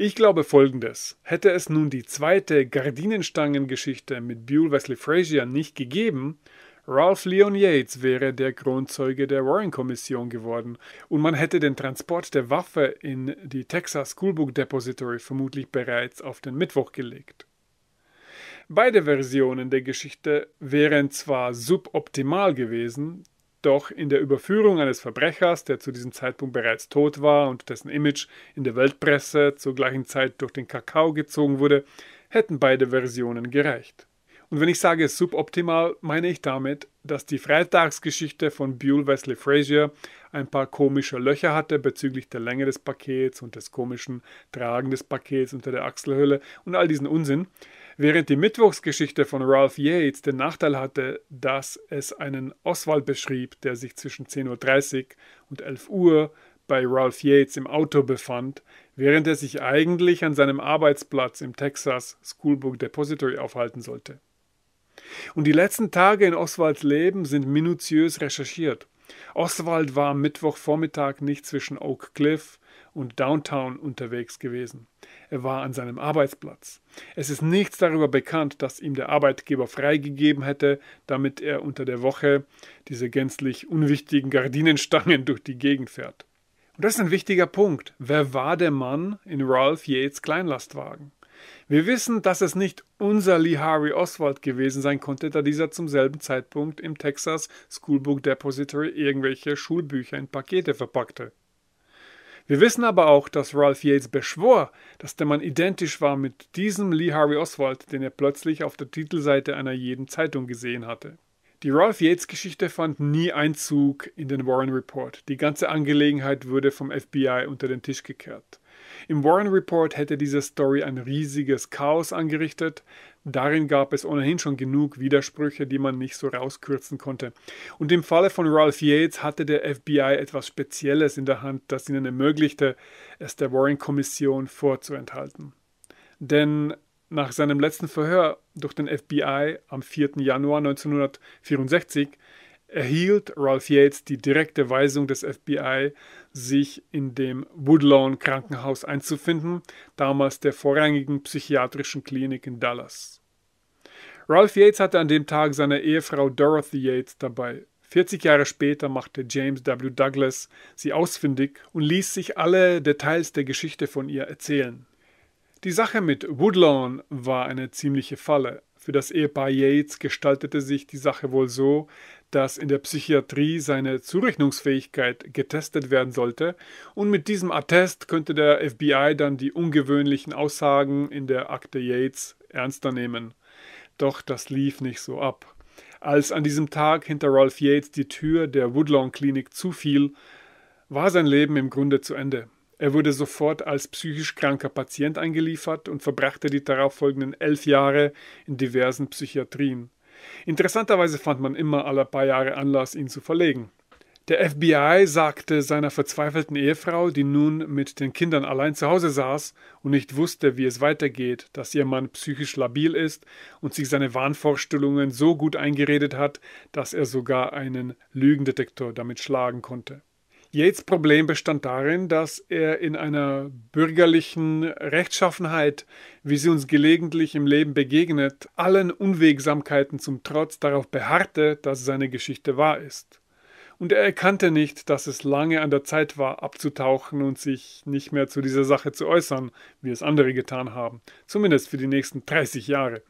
Ich glaube folgendes. Hätte es nun die zweite Gardinenstangengeschichte mit Buell Wesley Frazier nicht gegeben, Ralph Leon Yates wäre der Kronzeuge der Warren-Kommission geworden und man hätte den Transport der Waffe in die Texas Schoolbook Depository vermutlich bereits auf den Mittwoch gelegt. Beide Versionen der Geschichte wären zwar suboptimal gewesen, doch in der Überführung eines Verbrechers, der zu diesem Zeitpunkt bereits tot war und dessen Image in der Weltpresse zur gleichen Zeit durch den Kakao gezogen wurde, hätten beide Versionen gereicht. Und wenn ich sage suboptimal, meine ich damit, dass die Freitagsgeschichte von Buell Wesley Frazier ein paar komische Löcher hatte bezüglich der Länge des Pakets und des komischen Tragen des Pakets unter der Achselhülle und all diesen Unsinn, Während die Mittwochsgeschichte von Ralph Yates den Nachteil hatte, dass es einen Oswald beschrieb, der sich zwischen 10.30 Uhr und 11 Uhr bei Ralph Yates im Auto befand, während er sich eigentlich an seinem Arbeitsplatz im Texas Schoolbook Depository aufhalten sollte. Und die letzten Tage in Oswalds Leben sind minutiös recherchiert. Oswald war am Mittwochvormittag nicht zwischen Oak Cliff und Downtown unterwegs gewesen. Er war an seinem Arbeitsplatz. Es ist nichts darüber bekannt, dass ihm der Arbeitgeber freigegeben hätte, damit er unter der Woche diese gänzlich unwichtigen Gardinenstangen durch die Gegend fährt. Und das ist ein wichtiger Punkt. Wer war der Mann in Ralph Yates Kleinlastwagen? Wir wissen, dass es nicht unser Lee Harvey Oswald gewesen sein konnte, da dieser zum selben Zeitpunkt im Texas Schoolbook Depository irgendwelche Schulbücher in Pakete verpackte. Wir wissen aber auch, dass Ralph Yates beschwor, dass der Mann identisch war mit diesem Lee Harvey Oswald, den er plötzlich auf der Titelseite einer jeden Zeitung gesehen hatte. Die Ralph Yates Geschichte fand nie Einzug in den Warren Report. Die ganze Angelegenheit wurde vom FBI unter den Tisch gekehrt. Im Warren Report hätte diese Story ein riesiges Chaos angerichtet. Darin gab es ohnehin schon genug Widersprüche, die man nicht so rauskürzen konnte. Und im Falle von Ralph Yates hatte der FBI etwas Spezielles in der Hand, das ihnen ermöglichte, es der Warren-Kommission vorzuenthalten. Denn nach seinem letzten Verhör durch den FBI am 4. Januar 1964 erhielt Ralph Yates die direkte Weisung des FBI, sich in dem Woodlawn Krankenhaus einzufinden, damals der vorrangigen psychiatrischen Klinik in Dallas. Ralph Yates hatte an dem Tag seine Ehefrau Dorothy Yates dabei. 40 Jahre später machte James W. Douglas sie ausfindig und ließ sich alle Details der Geschichte von ihr erzählen. Die Sache mit Woodlawn war eine ziemliche Falle. Für das Ehepaar Yates gestaltete sich die Sache wohl so, dass in der Psychiatrie seine Zurechnungsfähigkeit getestet werden sollte, und mit diesem Attest könnte der FBI dann die ungewöhnlichen Aussagen in der Akte Yates ernster nehmen. Doch das lief nicht so ab. Als an diesem Tag hinter Ralph Yates die Tür der Woodlawn Klinik zufiel, war sein Leben im Grunde zu Ende. Er wurde sofort als psychisch kranker Patient eingeliefert und verbrachte die darauffolgenden elf Jahre in diversen Psychiatrien. Interessanterweise fand man immer alle paar Jahre Anlass, ihn zu verlegen. Der FBI sagte seiner verzweifelten Ehefrau, die nun mit den Kindern allein zu Hause saß und nicht wusste, wie es weitergeht, dass ihr Mann psychisch labil ist und sich seine Wahnvorstellungen so gut eingeredet hat, dass er sogar einen Lügendetektor damit schlagen konnte. Yates Problem bestand darin, dass er in einer bürgerlichen Rechtschaffenheit, wie sie uns gelegentlich im Leben begegnet, allen Unwegsamkeiten zum Trotz darauf beharrte, dass seine Geschichte wahr ist. Und er erkannte nicht, dass es lange an der Zeit war, abzutauchen und sich nicht mehr zu dieser Sache zu äußern, wie es andere getan haben, zumindest für die nächsten 30 Jahre.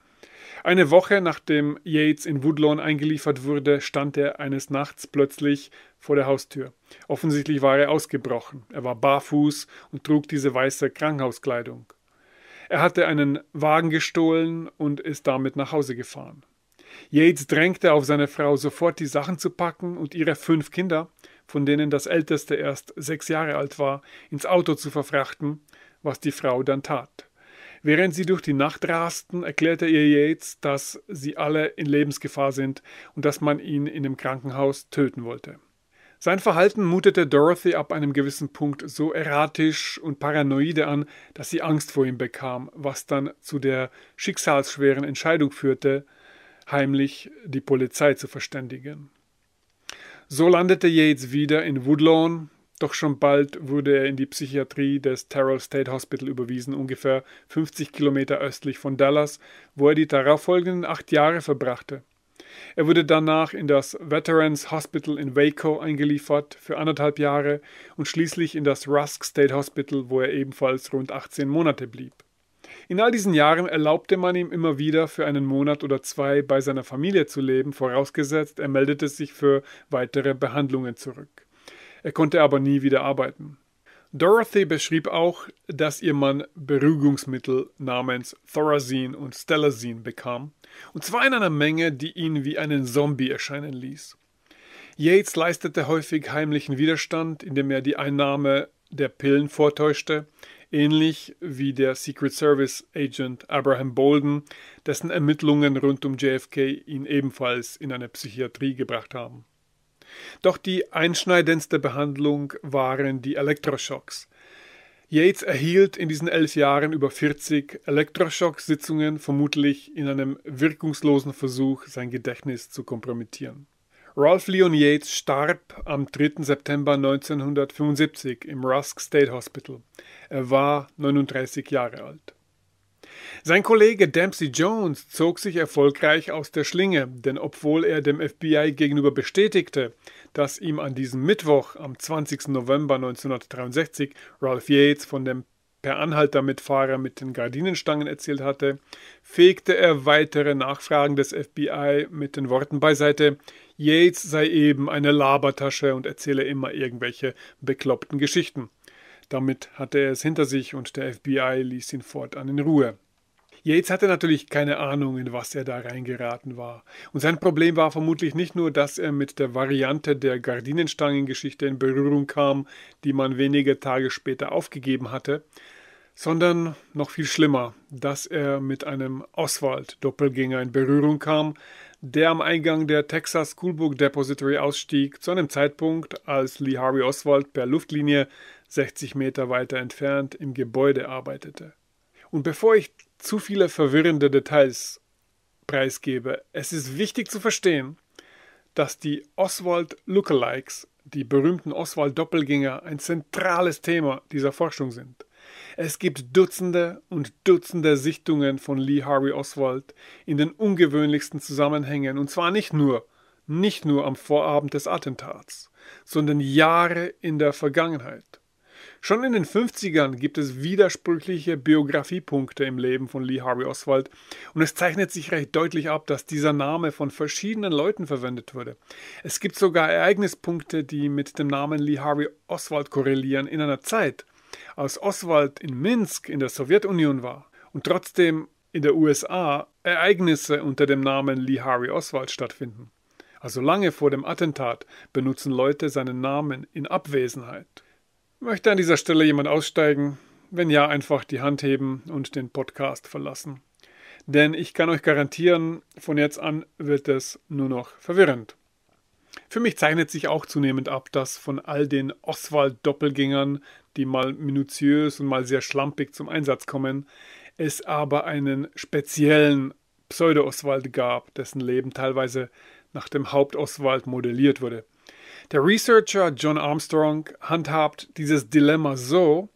Eine Woche nachdem Yates in Woodlawn eingeliefert wurde, stand er eines Nachts plötzlich vor der Haustür. Offensichtlich war er ausgebrochen. Er war barfuß und trug diese weiße Krankenhauskleidung. Er hatte einen Wagen gestohlen und ist damit nach Hause gefahren. Yates drängte auf seine Frau, sofort die Sachen zu packen und ihre fünf Kinder, von denen das älteste erst sechs Jahre alt war, ins Auto zu verfrachten, was die Frau dann tat. Während sie durch die Nacht rasten, erklärte ihr Yates, dass sie alle in Lebensgefahr sind und dass man ihn in dem Krankenhaus töten wollte. Sein Verhalten mutete Dorothy ab einem gewissen Punkt so erratisch und paranoide an, dass sie Angst vor ihm bekam, was dann zu der schicksalsschweren Entscheidung führte, heimlich die Polizei zu verständigen. So landete Yates wieder in Woodlawn, doch schon bald wurde er in die Psychiatrie des Terrell State Hospital überwiesen, ungefähr 50 Kilometer östlich von Dallas, wo er die darauffolgenden acht Jahre verbrachte. Er wurde danach in das Veterans Hospital in Waco eingeliefert für anderthalb Jahre und schließlich in das Rusk State Hospital, wo er ebenfalls rund 18 Monate blieb. In all diesen Jahren erlaubte man ihm immer wieder, für einen Monat oder zwei bei seiner Familie zu leben, vorausgesetzt, er meldete sich für weitere Behandlungen zurück. Er konnte aber nie wieder arbeiten. Dorothy beschrieb auch, dass ihr Mann Beruhigungsmittel namens Thorazin und Stelazin bekam, und zwar in einer Menge, die ihn wie einen Zombie erscheinen ließ. Yates leistete häufig heimlichen Widerstand, indem er die Einnahme der Pillen vortäuschte, ähnlich wie der Secret Service Agent Abraham Bolden, dessen Ermittlungen rund um JFK ihn ebenfalls in eine Psychiatrie gebracht haben. Doch die einschneidendste Behandlung waren die Elektroschocks. Yates erhielt in diesen elf Jahren über 40 Elektroschocksitzungen, vermutlich in einem wirkungslosen Versuch, sein Gedächtnis zu kompromittieren. Ralph Leon Yates starb am 3. September 1975 im Rusk State Hospital. Er war 39 Jahre alt. Sein Kollege Dempsey Jones zog sich erfolgreich aus der Schlinge, denn obwohl er dem FBI gegenüber bestätigte, dass ihm an diesem Mittwoch am 20. November 1963 Ralph Yates von dem per Anhalter Mitfahrer mit den Gardinenstangen erzählt hatte, fegte er weitere Nachfragen des FBI mit den Worten beiseite, Yates sei eben eine Labertasche und erzähle immer irgendwelche bekloppten Geschichten. Damit hatte er es hinter sich und der FBI ließ ihn fortan in Ruhe. Yates hatte natürlich keine Ahnung, in was er da reingeraten war. Und sein Problem war vermutlich nicht nur, dass er mit der Variante der Gardinenstangengeschichte in Berührung kam, die man wenige Tage später aufgegeben hatte, sondern noch viel schlimmer, dass er mit einem Oswald-Doppelgänger in Berührung kam, der am Eingang der Texas Schoolbook Depository ausstieg, zu einem Zeitpunkt, als Lee Harvey Oswald per Luftlinie 60 Meter weiter entfernt im Gebäude arbeitete. Und bevor ich zu viele verwirrende Details preisgebe. Es ist wichtig zu verstehen, dass die Oswald Lookalikes, die berühmten Oswald Doppelgänger, ein zentrales Thema dieser Forschung sind. Es gibt Dutzende und Dutzende Sichtungen von Lee Harvey Oswald in den ungewöhnlichsten Zusammenhängen, und zwar nicht nur, nicht nur am Vorabend des Attentats, sondern Jahre in der Vergangenheit. Schon in den 50ern gibt es widersprüchliche Biografiepunkte im Leben von Lee Harvey Oswald und es zeichnet sich recht deutlich ab, dass dieser Name von verschiedenen Leuten verwendet wurde. Es gibt sogar Ereignispunkte, die mit dem Namen Lee Harvey Oswald korrelieren in einer Zeit, als Oswald in Minsk in der Sowjetunion war und trotzdem in der USA Ereignisse unter dem Namen Lee Harvey Oswald stattfinden. Also lange vor dem Attentat benutzen Leute seinen Namen in Abwesenheit. Möchte an dieser Stelle jemand aussteigen? Wenn ja, einfach die Hand heben und den Podcast verlassen. Denn ich kann euch garantieren, von jetzt an wird es nur noch verwirrend. Für mich zeichnet sich auch zunehmend ab, dass von all den Oswald-Doppelgängern, die mal minutiös und mal sehr schlampig zum Einsatz kommen, es aber einen speziellen Pseudo-Oswald gab, dessen Leben teilweise nach dem Haupt-Oswald modelliert wurde. Der Researcher John Armstrong handhabt dieses Dilemma so,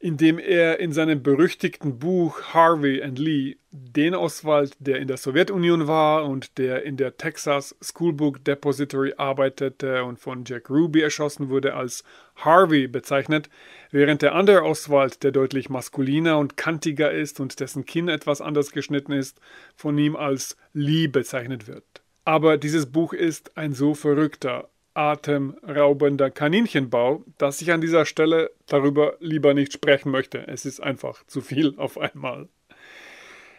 indem er in seinem berüchtigten Buch Harvey and Lee den Oswald, der in der Sowjetunion war und der in der Texas Schoolbook Depository arbeitete und von Jack Ruby erschossen wurde, als Harvey bezeichnet, während der andere Oswald, der deutlich maskuliner und kantiger ist und dessen Kinn etwas anders geschnitten ist, von ihm als Lee bezeichnet wird. Aber dieses Buch ist ein so verrückter, atemraubender Kaninchenbau, dass ich an dieser Stelle darüber lieber nicht sprechen möchte. Es ist einfach zu viel auf einmal.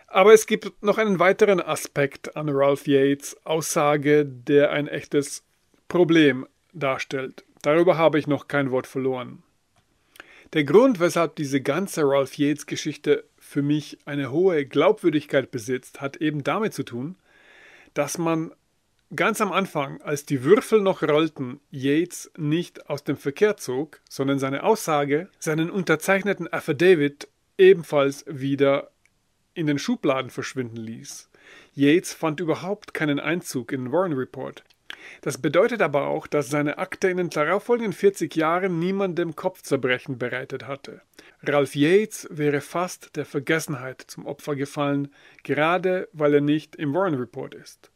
Aber es gibt noch einen weiteren Aspekt an Ralph Yates Aussage, der ein echtes Problem darstellt. Darüber habe ich noch kein Wort verloren. Der Grund, weshalb diese ganze Ralph Yates Geschichte für mich eine hohe Glaubwürdigkeit besitzt, hat eben damit zu tun, dass man ganz am Anfang, als die Würfel noch rollten, Yates nicht aus dem Verkehr zog, sondern seine Aussage, seinen unterzeichneten Affidavit ebenfalls wieder in den Schubladen verschwinden ließ. Yates fand überhaupt keinen Einzug in den Warren Report. Das bedeutet aber auch, dass seine Akte in den darauffolgenden 40 Jahren niemandem Kopfzerbrechen bereitet hatte. Ralph Yates wäre fast der Vergessenheit zum Opfer gefallen, gerade weil er nicht im Warren Report ist.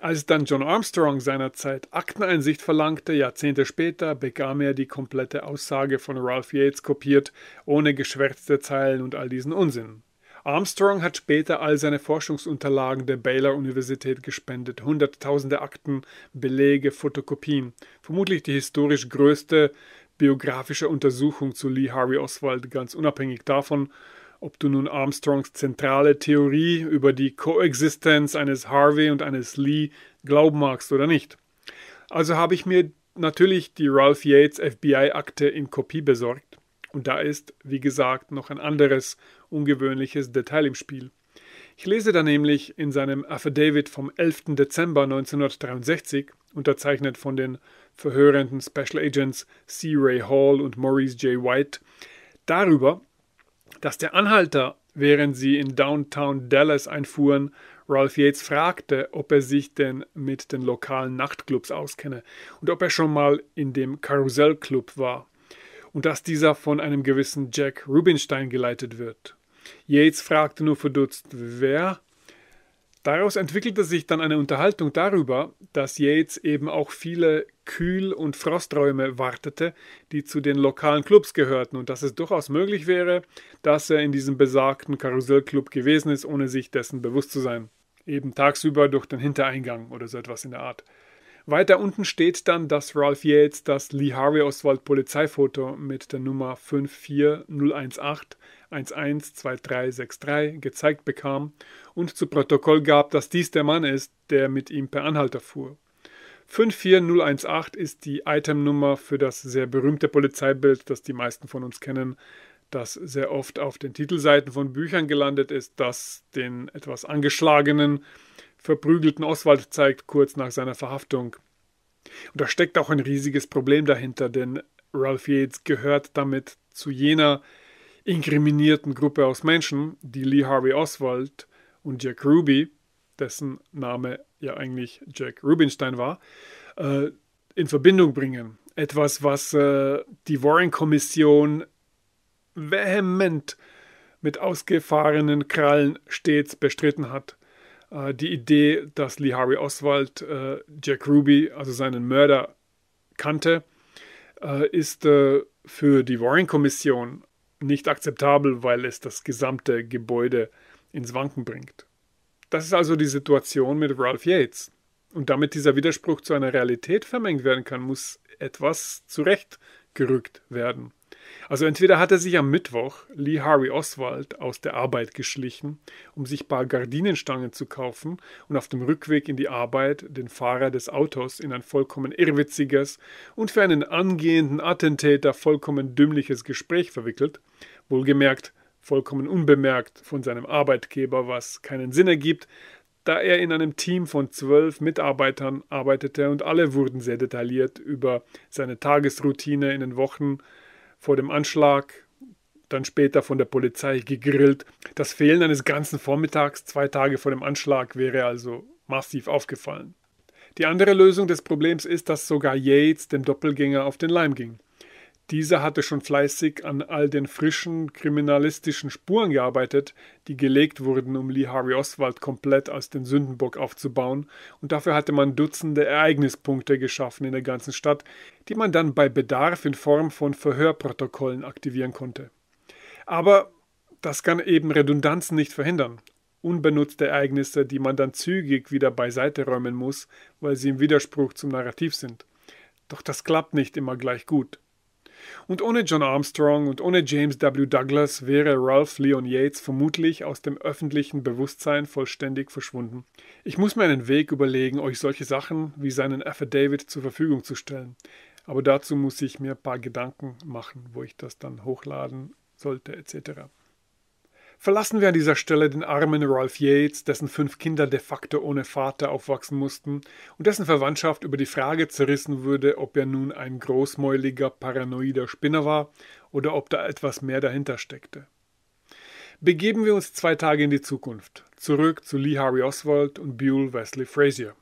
Als dann John Armstrong seinerzeit Akteneinsicht verlangte, Jahrzehnte später bekam er die komplette Aussage von Ralph Yates kopiert, ohne geschwärzte Zeilen und all diesen Unsinn. Armstrong hat später all seine Forschungsunterlagen der Baylor-Universität gespendet, hunderttausende Akten, Belege, Fotokopien. Vermutlich die historisch größte biografische Untersuchung zu Lee Harvey Oswald, ganz unabhängig davon, ob du nun Armstrongs zentrale Theorie über die Koexistenz eines Harvey und eines Lee glauben magst oder nicht. Also habe ich mir natürlich die Ralph Yates FBI-Akte in Kopie besorgt. Und da ist, wie gesagt, noch ein anderes ungewöhnliches Detail im Spiel. Ich lese da nämlich in seinem Affidavit vom 11. Dezember 1963, unterzeichnet von den verhörenden Special Agents C. Ray Hall und Maurice J. White, darüber, dass der Anhalter, während sie in Downtown Dallas einfuhren, Ralph Yates fragte, ob er sich denn mit den lokalen Nachtclubs auskenne und ob er schon mal in dem Karussell Club war und dass dieser von einem gewissen Jack Rubinstein geleitet wird. Yates fragte nur verdutzt, wer? Daraus entwickelte sich dann eine Unterhaltung darüber, dass Yates eben auch viele Kühl- und Frosträume wartete, die zu den lokalen Clubs gehörten und dass es durchaus möglich wäre, dass er in diesem besagten Karussellclub gewesen ist, ohne sich dessen bewusst zu sein. Eben tagsüber durch den Hintereingang oder so etwas in der Art. Weiter unten steht dann, dass Ralph Yates das Lee Harvey Oswald Polizeifoto mit der Nummer 54018 112363 gezeigt bekam und zu Protokoll gab, dass dies der Mann ist, der mit ihm per Anhalter fuhr. 54018 ist die Itemnummer für das sehr berühmte Polizeibild, das die meisten von uns kennen, das sehr oft auf den Titelseiten von Büchern gelandet ist, das den etwas angeschlagenen, verprügelten Oswald zeigt, kurz nach seiner Verhaftung. Und da steckt auch ein riesiges Problem dahinter, denn Ralph Yates gehört damit zu jener inkriminierten Gruppe aus Menschen, die Lee Harvey Oswald und Jack Ruby, dessen Name ja eigentlich Jack Rubinstein war, äh, in Verbindung bringen. Etwas, was äh, die Warren-Kommission vehement mit ausgefahrenen Krallen stets bestritten hat. Äh, die Idee, dass Lee Harvey Oswald äh, Jack Ruby, also seinen Mörder, kannte, äh, ist äh, für die Warren-Kommission nicht akzeptabel, weil es das gesamte Gebäude ins Wanken bringt. Das ist also die Situation mit Ralph Yates. Und damit dieser Widerspruch zu einer Realität vermengt werden kann, muss etwas zurechtgerückt werden. Also entweder hatte sich am Mittwoch Lee Harvey Oswald aus der Arbeit geschlichen, um sich ein paar Gardinenstangen zu kaufen und auf dem Rückweg in die Arbeit den Fahrer des Autos in ein vollkommen irrwitziges und für einen angehenden Attentäter vollkommen dümmliches Gespräch verwickelt, wohlgemerkt vollkommen unbemerkt von seinem Arbeitgeber, was keinen Sinn ergibt, da er in einem Team von zwölf Mitarbeitern arbeitete und alle wurden sehr detailliert über seine Tagesroutine in den Wochen vor dem Anschlag, dann später von der Polizei gegrillt. Das Fehlen eines ganzen Vormittags, zwei Tage vor dem Anschlag, wäre also massiv aufgefallen. Die andere Lösung des Problems ist, dass sogar Yates dem Doppelgänger auf den Leim ging. Dieser hatte schon fleißig an all den frischen kriminalistischen Spuren gearbeitet, die gelegt wurden, um Lee Harvey Oswald komplett aus den Sündenbock aufzubauen, und dafür hatte man Dutzende Ereignispunkte geschaffen in der ganzen Stadt, die man dann bei Bedarf in Form von Verhörprotokollen aktivieren konnte. Aber das kann eben Redundanzen nicht verhindern. Unbenutzte Ereignisse, die man dann zügig wieder beiseite räumen muss, weil sie im Widerspruch zum Narrativ sind. Doch das klappt nicht immer gleich gut. Und ohne John Armstrong und ohne James W. Douglas wäre Ralph Leon Yates vermutlich aus dem öffentlichen Bewusstsein vollständig verschwunden. Ich muss mir einen Weg überlegen, euch solche Sachen wie seinen Affidavit zur Verfügung zu stellen. Aber dazu muss ich mir ein paar Gedanken machen, wo ich das dann hochladen sollte, etc. Verlassen wir an dieser Stelle den armen Ralph Yates, dessen fünf Kinder de facto ohne Vater aufwachsen mussten und dessen Verwandtschaft über die Frage zerrissen würde, ob er nun ein großmäuliger, paranoider Spinner war oder ob da etwas mehr dahinter steckte. Begeben wir uns zwei Tage in die Zukunft, zurück zu Lee Harry Oswald und Buell Wesley Frazier.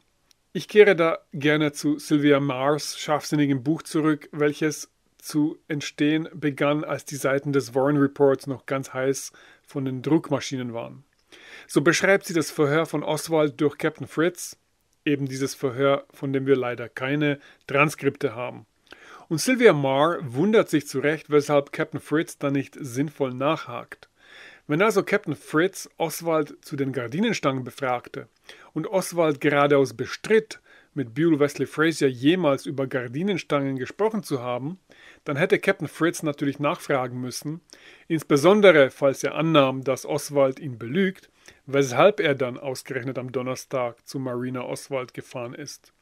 Ich kehre da gerne zu Sylvia Mars scharfsinnigem Buch zurück, welches zu entstehen begann, als die Seiten des Warren Reports noch ganz heiß von den Druckmaschinen waren. So beschreibt sie das Verhör von Oswald durch Captain Fritz, eben dieses Verhör, von dem wir leider keine Transkripte haben. Und Sylvia Marr wundert sich zu Recht, weshalb Captain Fritz da nicht sinnvoll nachhakt. Wenn also Captain Fritz Oswald zu den Gardinenstangen befragte und Oswald geradeaus bestritt, mit Buell Wesley Frazier jemals über Gardinenstangen gesprochen zu haben, dann hätte Captain Fritz natürlich nachfragen müssen, insbesondere falls er annahm, dass Oswald ihn belügt, weshalb er dann ausgerechnet am Donnerstag zu Marina Oswald gefahren ist.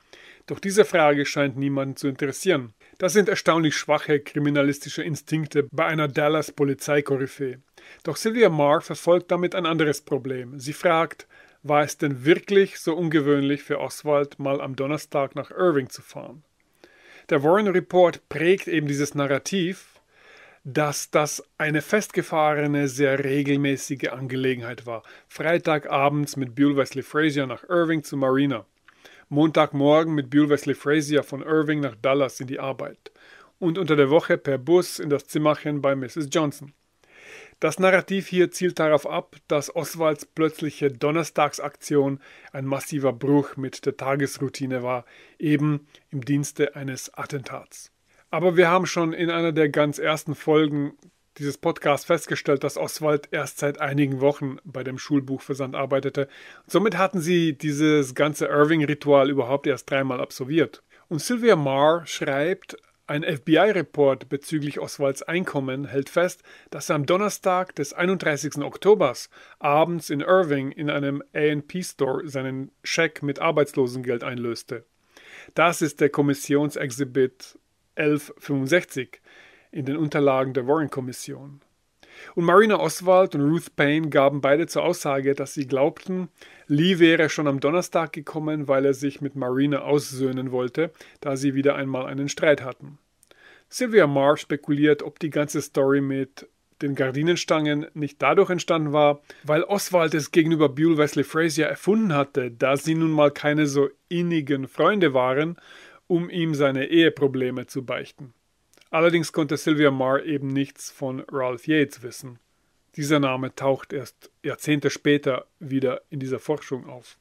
Doch diese Frage scheint niemanden zu interessieren. Das sind erstaunlich schwache kriminalistische Instinkte bei einer Dallas-Polizeikoryphäe. Doch Sylvia Marr verfolgt damit ein anderes Problem. Sie fragt, war es denn wirklich so ungewöhnlich für Oswald, mal am Donnerstag nach Irving zu fahren? Der Warren Report prägt eben dieses Narrativ, dass das eine festgefahrene, sehr regelmäßige Angelegenheit war. Freitagabends mit Buell Wesley Frazier nach Irving zu Marina. Montagmorgen mit Buell Wesley Frazier von Irving nach Dallas in die Arbeit. Und unter der Woche per Bus in das Zimmerchen bei Mrs. Johnson. Das Narrativ hier zielt darauf ab, dass Oswalds plötzliche Donnerstagsaktion ein massiver Bruch mit der Tagesroutine war, eben im Dienste eines Attentats. Aber wir haben schon in einer der ganz ersten Folgen dieses Podcasts festgestellt, dass Oswald erst seit einigen Wochen bei dem Schulbuchversand arbeitete. Somit hatten sie dieses ganze Irving-Ritual überhaupt erst dreimal absolviert. Und Sylvia Marr schreibt, ein FBI-Report bezüglich Oswalds Einkommen hält fest, dass er am Donnerstag des 31. Oktobers abends in Irving in einem AP-Store seinen Scheck mit Arbeitslosengeld einlöste. Das ist der Kommissionsexhibit 1165 in den Unterlagen der Warren-Kommission. Und Marina Oswald und Ruth Payne gaben beide zur Aussage, dass sie glaubten, Lee wäre schon am Donnerstag gekommen, weil er sich mit Marina aussöhnen wollte, da sie wieder einmal einen Streit hatten. Sylvia Marr spekuliert, ob die ganze Story mit den Gardinenstangen nicht dadurch entstanden war, weil Oswald es gegenüber Buell Wesley Frazier erfunden hatte, da sie nun mal keine so innigen Freunde waren, um ihm seine Eheprobleme zu beichten. Allerdings konnte Sylvia Marr eben nichts von Ralph Yates wissen. Dieser Name taucht erst Jahrzehnte später wieder in dieser Forschung auf.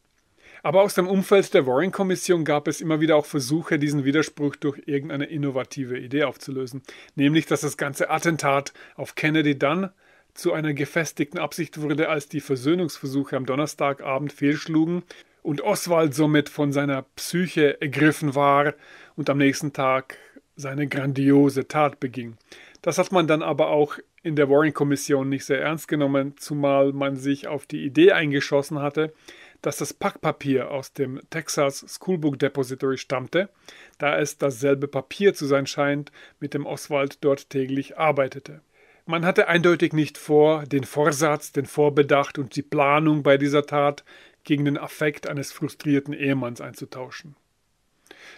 Aber aus dem Umfeld der Warren-Kommission gab es immer wieder auch Versuche, diesen Widerspruch durch irgendeine innovative Idee aufzulösen, nämlich dass das ganze Attentat auf Kennedy dann zu einer gefestigten Absicht wurde, als die Versöhnungsversuche am Donnerstagabend fehlschlugen und Oswald somit von seiner Psyche ergriffen war und am nächsten Tag seine grandiose Tat beging. Das hat man dann aber auch in der Warren-Kommission nicht sehr ernst genommen, zumal man sich auf die Idee eingeschossen hatte, dass das Packpapier aus dem Texas Schoolbook Depository stammte, da es dasselbe Papier zu sein scheint, mit dem Oswald dort täglich arbeitete. Man hatte eindeutig nicht vor, den Vorsatz, den Vorbedacht und die Planung bei dieser Tat gegen den Affekt eines frustrierten Ehemanns einzutauschen.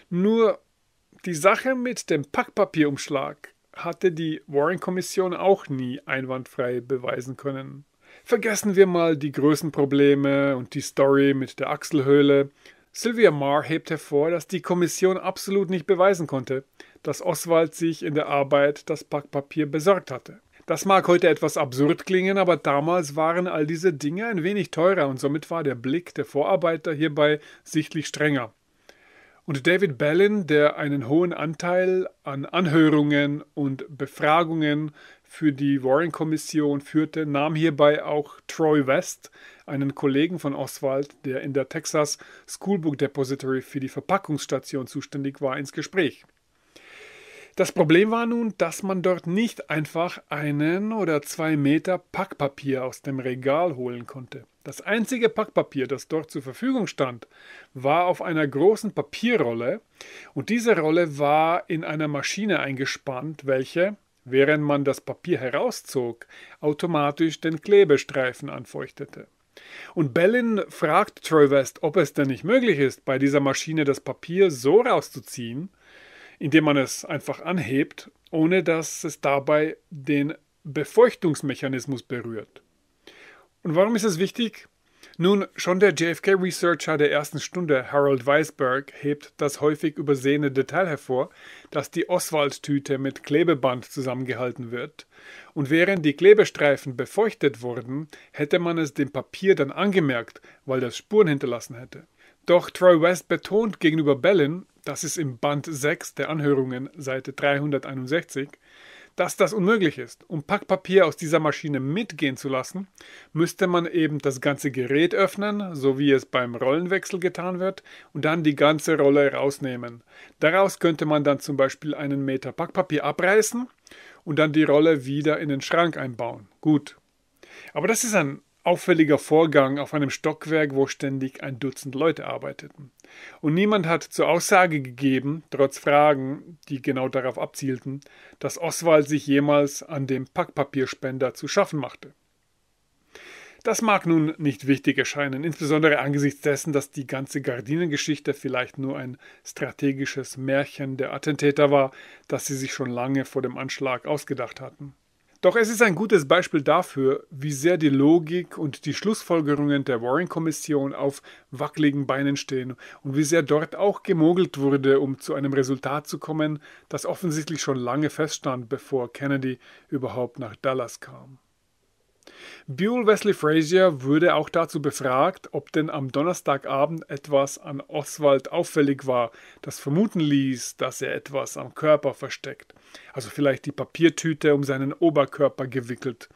Nur die Sache mit dem Packpapierumschlag hatte die Warren-Kommission auch nie einwandfrei beweisen können. Vergessen wir mal die Größenprobleme und die Story mit der Achselhöhle. Sylvia Marr hebt hervor, dass die Kommission absolut nicht beweisen konnte, dass Oswald sich in der Arbeit das Packpapier besorgt hatte. Das mag heute etwas absurd klingen, aber damals waren all diese Dinge ein wenig teurer und somit war der Blick der Vorarbeiter hierbei sichtlich strenger. Und David Bellin, der einen hohen Anteil an Anhörungen und Befragungen für die Warren-Kommission führte, nahm hierbei auch Troy West, einen Kollegen von Oswald, der in der Texas Schoolbook Depository für die Verpackungsstation zuständig war, ins Gespräch. Das Problem war nun, dass man dort nicht einfach einen oder zwei Meter Packpapier aus dem Regal holen konnte. Das einzige Packpapier, das dort zur Verfügung stand, war auf einer großen Papierrolle und diese Rolle war in einer Maschine eingespannt, welche, während man das Papier herauszog, automatisch den Klebestreifen anfeuchtete. Und Bellin fragt Troy West, ob es denn nicht möglich ist, bei dieser Maschine das Papier so rauszuziehen, indem man es einfach anhebt, ohne dass es dabei den Befeuchtungsmechanismus berührt. Und warum ist es wichtig? Nun, schon der JFK-Researcher der ersten Stunde, Harold Weisberg, hebt das häufig übersehene Detail hervor, dass die Oswald-Tüte mit Klebeband zusammengehalten wird. Und während die Klebestreifen befeuchtet wurden, hätte man es dem Papier dann angemerkt, weil das Spuren hinterlassen hätte. Doch Troy West betont gegenüber Bellin, das ist im Band 6 der Anhörungen, Seite 361, dass das unmöglich ist. Um Packpapier aus dieser Maschine mitgehen zu lassen, müsste man eben das ganze Gerät öffnen, so wie es beim Rollenwechsel getan wird, und dann die ganze Rolle rausnehmen. Daraus könnte man dann zum Beispiel einen Meter Packpapier abreißen und dann die Rolle wieder in den Schrank einbauen. Gut. Aber das ist ein auffälliger Vorgang auf einem Stockwerk, wo ständig ein Dutzend Leute arbeiteten. Und niemand hat zur Aussage gegeben, trotz Fragen, die genau darauf abzielten, dass Oswald sich jemals an dem Packpapierspender zu schaffen machte. Das mag nun nicht wichtig erscheinen, insbesondere angesichts dessen, dass die ganze Gardinengeschichte vielleicht nur ein strategisches Märchen der Attentäter war, das sie sich schon lange vor dem Anschlag ausgedacht hatten. Doch es ist ein gutes Beispiel dafür, wie sehr die Logik und die Schlussfolgerungen der Warren-Kommission auf wackeligen Beinen stehen und wie sehr dort auch gemogelt wurde, um zu einem Resultat zu kommen, das offensichtlich schon lange feststand, bevor Kennedy überhaupt nach Dallas kam. Buell Wesley Frazier wurde auch dazu befragt, ob denn am Donnerstagabend etwas an Oswald auffällig war, das vermuten ließ, dass er etwas am Körper versteckt, also vielleicht die Papiertüte um seinen Oberkörper gewickelt,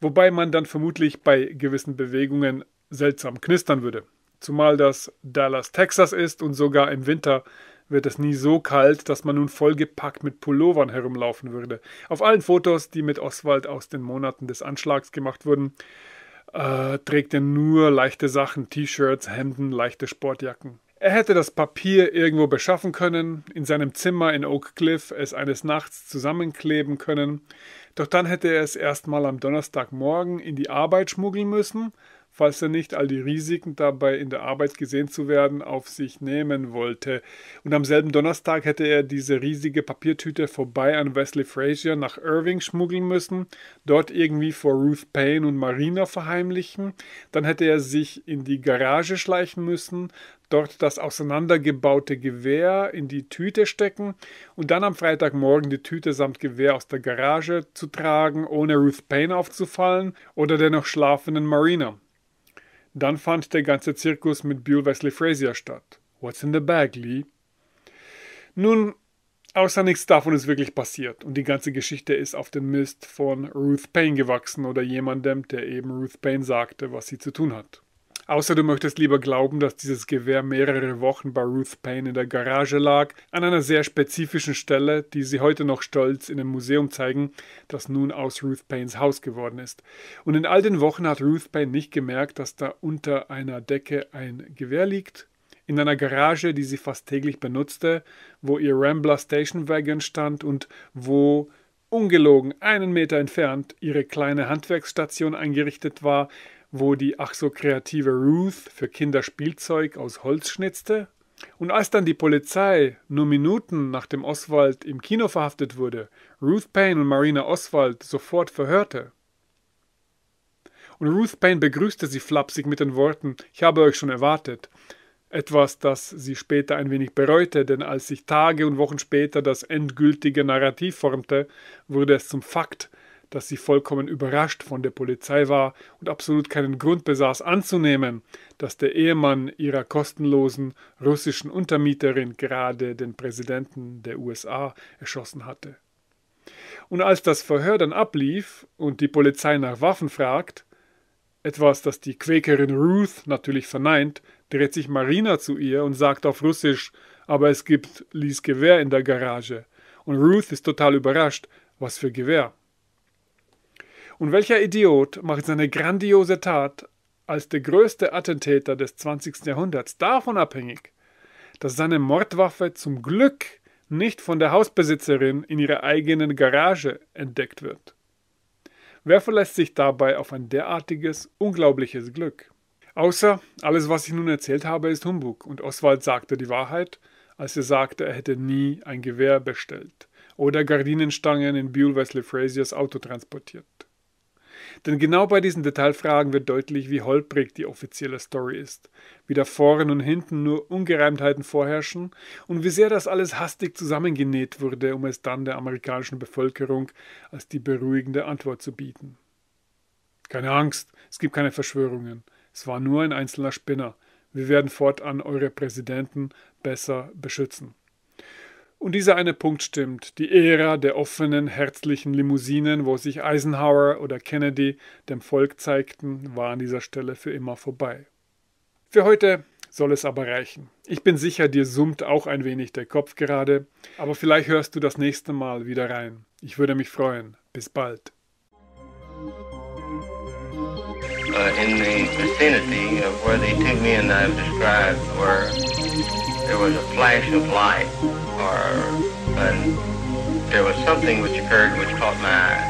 wobei man dann vermutlich bei gewissen Bewegungen seltsam knistern würde, zumal das Dallas, Texas ist und sogar im Winter wird es nie so kalt, dass man nun vollgepackt mit Pullovern herumlaufen würde. Auf allen Fotos, die mit Oswald aus den Monaten des Anschlags gemacht wurden, äh, trägt er nur leichte Sachen, T-Shirts, Hemden, leichte Sportjacken. Er hätte das Papier irgendwo beschaffen können, in seinem Zimmer in Oak Cliff es eines Nachts zusammenkleben können, doch dann hätte er es erstmal am Donnerstagmorgen in die Arbeit schmuggeln müssen falls er nicht all die Risiken dabei in der Arbeit gesehen zu werden auf sich nehmen wollte. Und am selben Donnerstag hätte er diese riesige Papiertüte vorbei an Wesley Frazier nach Irving schmuggeln müssen, dort irgendwie vor Ruth Payne und Marina verheimlichen, dann hätte er sich in die Garage schleichen müssen, dort das auseinandergebaute Gewehr in die Tüte stecken und dann am Freitagmorgen die Tüte samt Gewehr aus der Garage zu tragen, ohne Ruth Payne aufzufallen oder der noch schlafenden Marina. Dann fand der ganze Zirkus mit Bill Wesley Frazier statt. What's in the bag, Lee? Nun, außer nichts davon ist wirklich passiert und die ganze Geschichte ist auf den Mist von Ruth Payne gewachsen oder jemandem, der eben Ruth Payne sagte, was sie zu tun hat. Außer du möchtest lieber glauben, dass dieses Gewehr mehrere Wochen bei Ruth Payne in der Garage lag, an einer sehr spezifischen Stelle, die sie heute noch stolz in einem Museum zeigen, das nun aus Ruth Paynes Haus geworden ist. Und in all den Wochen hat Ruth Payne nicht gemerkt, dass da unter einer Decke ein Gewehr liegt, in einer Garage, die sie fast täglich benutzte, wo ihr Rambler Station Wagon stand und wo, ungelogen einen Meter entfernt, ihre kleine Handwerksstation eingerichtet war, wo die ach so kreative Ruth für Kinderspielzeug aus Holz schnitzte. Und als dann die Polizei nur Minuten nachdem Oswald im Kino verhaftet wurde, Ruth Payne und Marina Oswald sofort verhörte. Und Ruth Payne begrüßte sie flapsig mit den Worten Ich habe euch schon erwartet. Etwas, das sie später ein wenig bereute, denn als sich Tage und Wochen später das endgültige Narrativ formte, wurde es zum Fakt, dass sie vollkommen überrascht von der Polizei war und absolut keinen Grund besaß anzunehmen, dass der Ehemann ihrer kostenlosen russischen Untermieterin gerade den Präsidenten der USA erschossen hatte. Und als das Verhör dann ablief und die Polizei nach Waffen fragt, etwas, das die Quäkerin Ruth natürlich verneint, dreht sich Marina zu ihr und sagt auf Russisch, aber es gibt Lies Gewehr in der Garage. Und Ruth ist total überrascht, was für Gewehr. Und welcher Idiot macht seine grandiose Tat als der größte Attentäter des 20. Jahrhunderts davon abhängig, dass seine Mordwaffe zum Glück nicht von der Hausbesitzerin in ihrer eigenen Garage entdeckt wird? Wer verlässt sich dabei auf ein derartiges, unglaubliches Glück? Außer alles, was ich nun erzählt habe, ist Humbug, und Oswald sagte die Wahrheit, als er sagte, er hätte nie ein Gewehr bestellt oder Gardinenstangen in Buell Wesley Fraziers Auto transportiert. Denn genau bei diesen Detailfragen wird deutlich, wie holprig die offizielle Story ist, wie da vorn und hinten nur Ungereimtheiten vorherrschen und wie sehr das alles hastig zusammengenäht wurde, um es dann der amerikanischen Bevölkerung als die beruhigende Antwort zu bieten. Keine Angst, es gibt keine Verschwörungen. Es war nur ein einzelner Spinner. Wir werden fortan eure Präsidenten besser beschützen. Und dieser eine Punkt stimmt, die Ära der offenen, herzlichen Limousinen, wo sich Eisenhower oder Kennedy dem Volk zeigten, war an dieser Stelle für immer vorbei. Für heute soll es aber reichen. Ich bin sicher, dir summt auch ein wenig der Kopf gerade, aber vielleicht hörst du das nächste Mal wieder rein. Ich würde mich freuen. Bis bald. Uh, in the vicinity of where the two men I've described were, there was a flash of light. or but there was something which occurred which caught my eye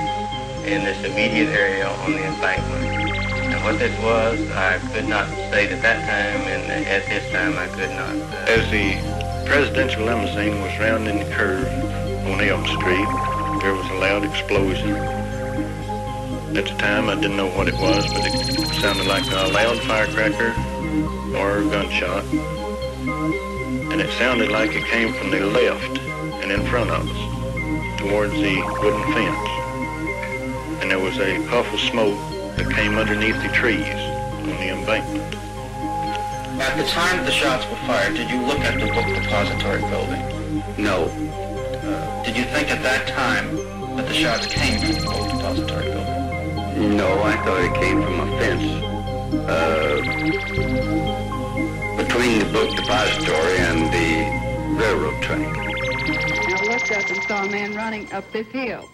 in this immediate area on the embankment. And what this was, I could not state at that time, and at this time I could not. As uh, the presidential limousine was rounding the curve on Elm Street, there was a loud explosion. At the time, I didn't know what it was, but it sounded like a loud firecracker or a gunshot and it sounded like it came from the left and in front of us towards the wooden fence. And there was a puff of smoke that came underneath the trees on the embankment. At the time the shots were fired, did you look at the book depository building? No. Uh, did you think at that time that the shots came from the book depository building? No, I thought it came from a fence. Uh, between the book depository and the railroad track. I looked up and saw a man running up this hill.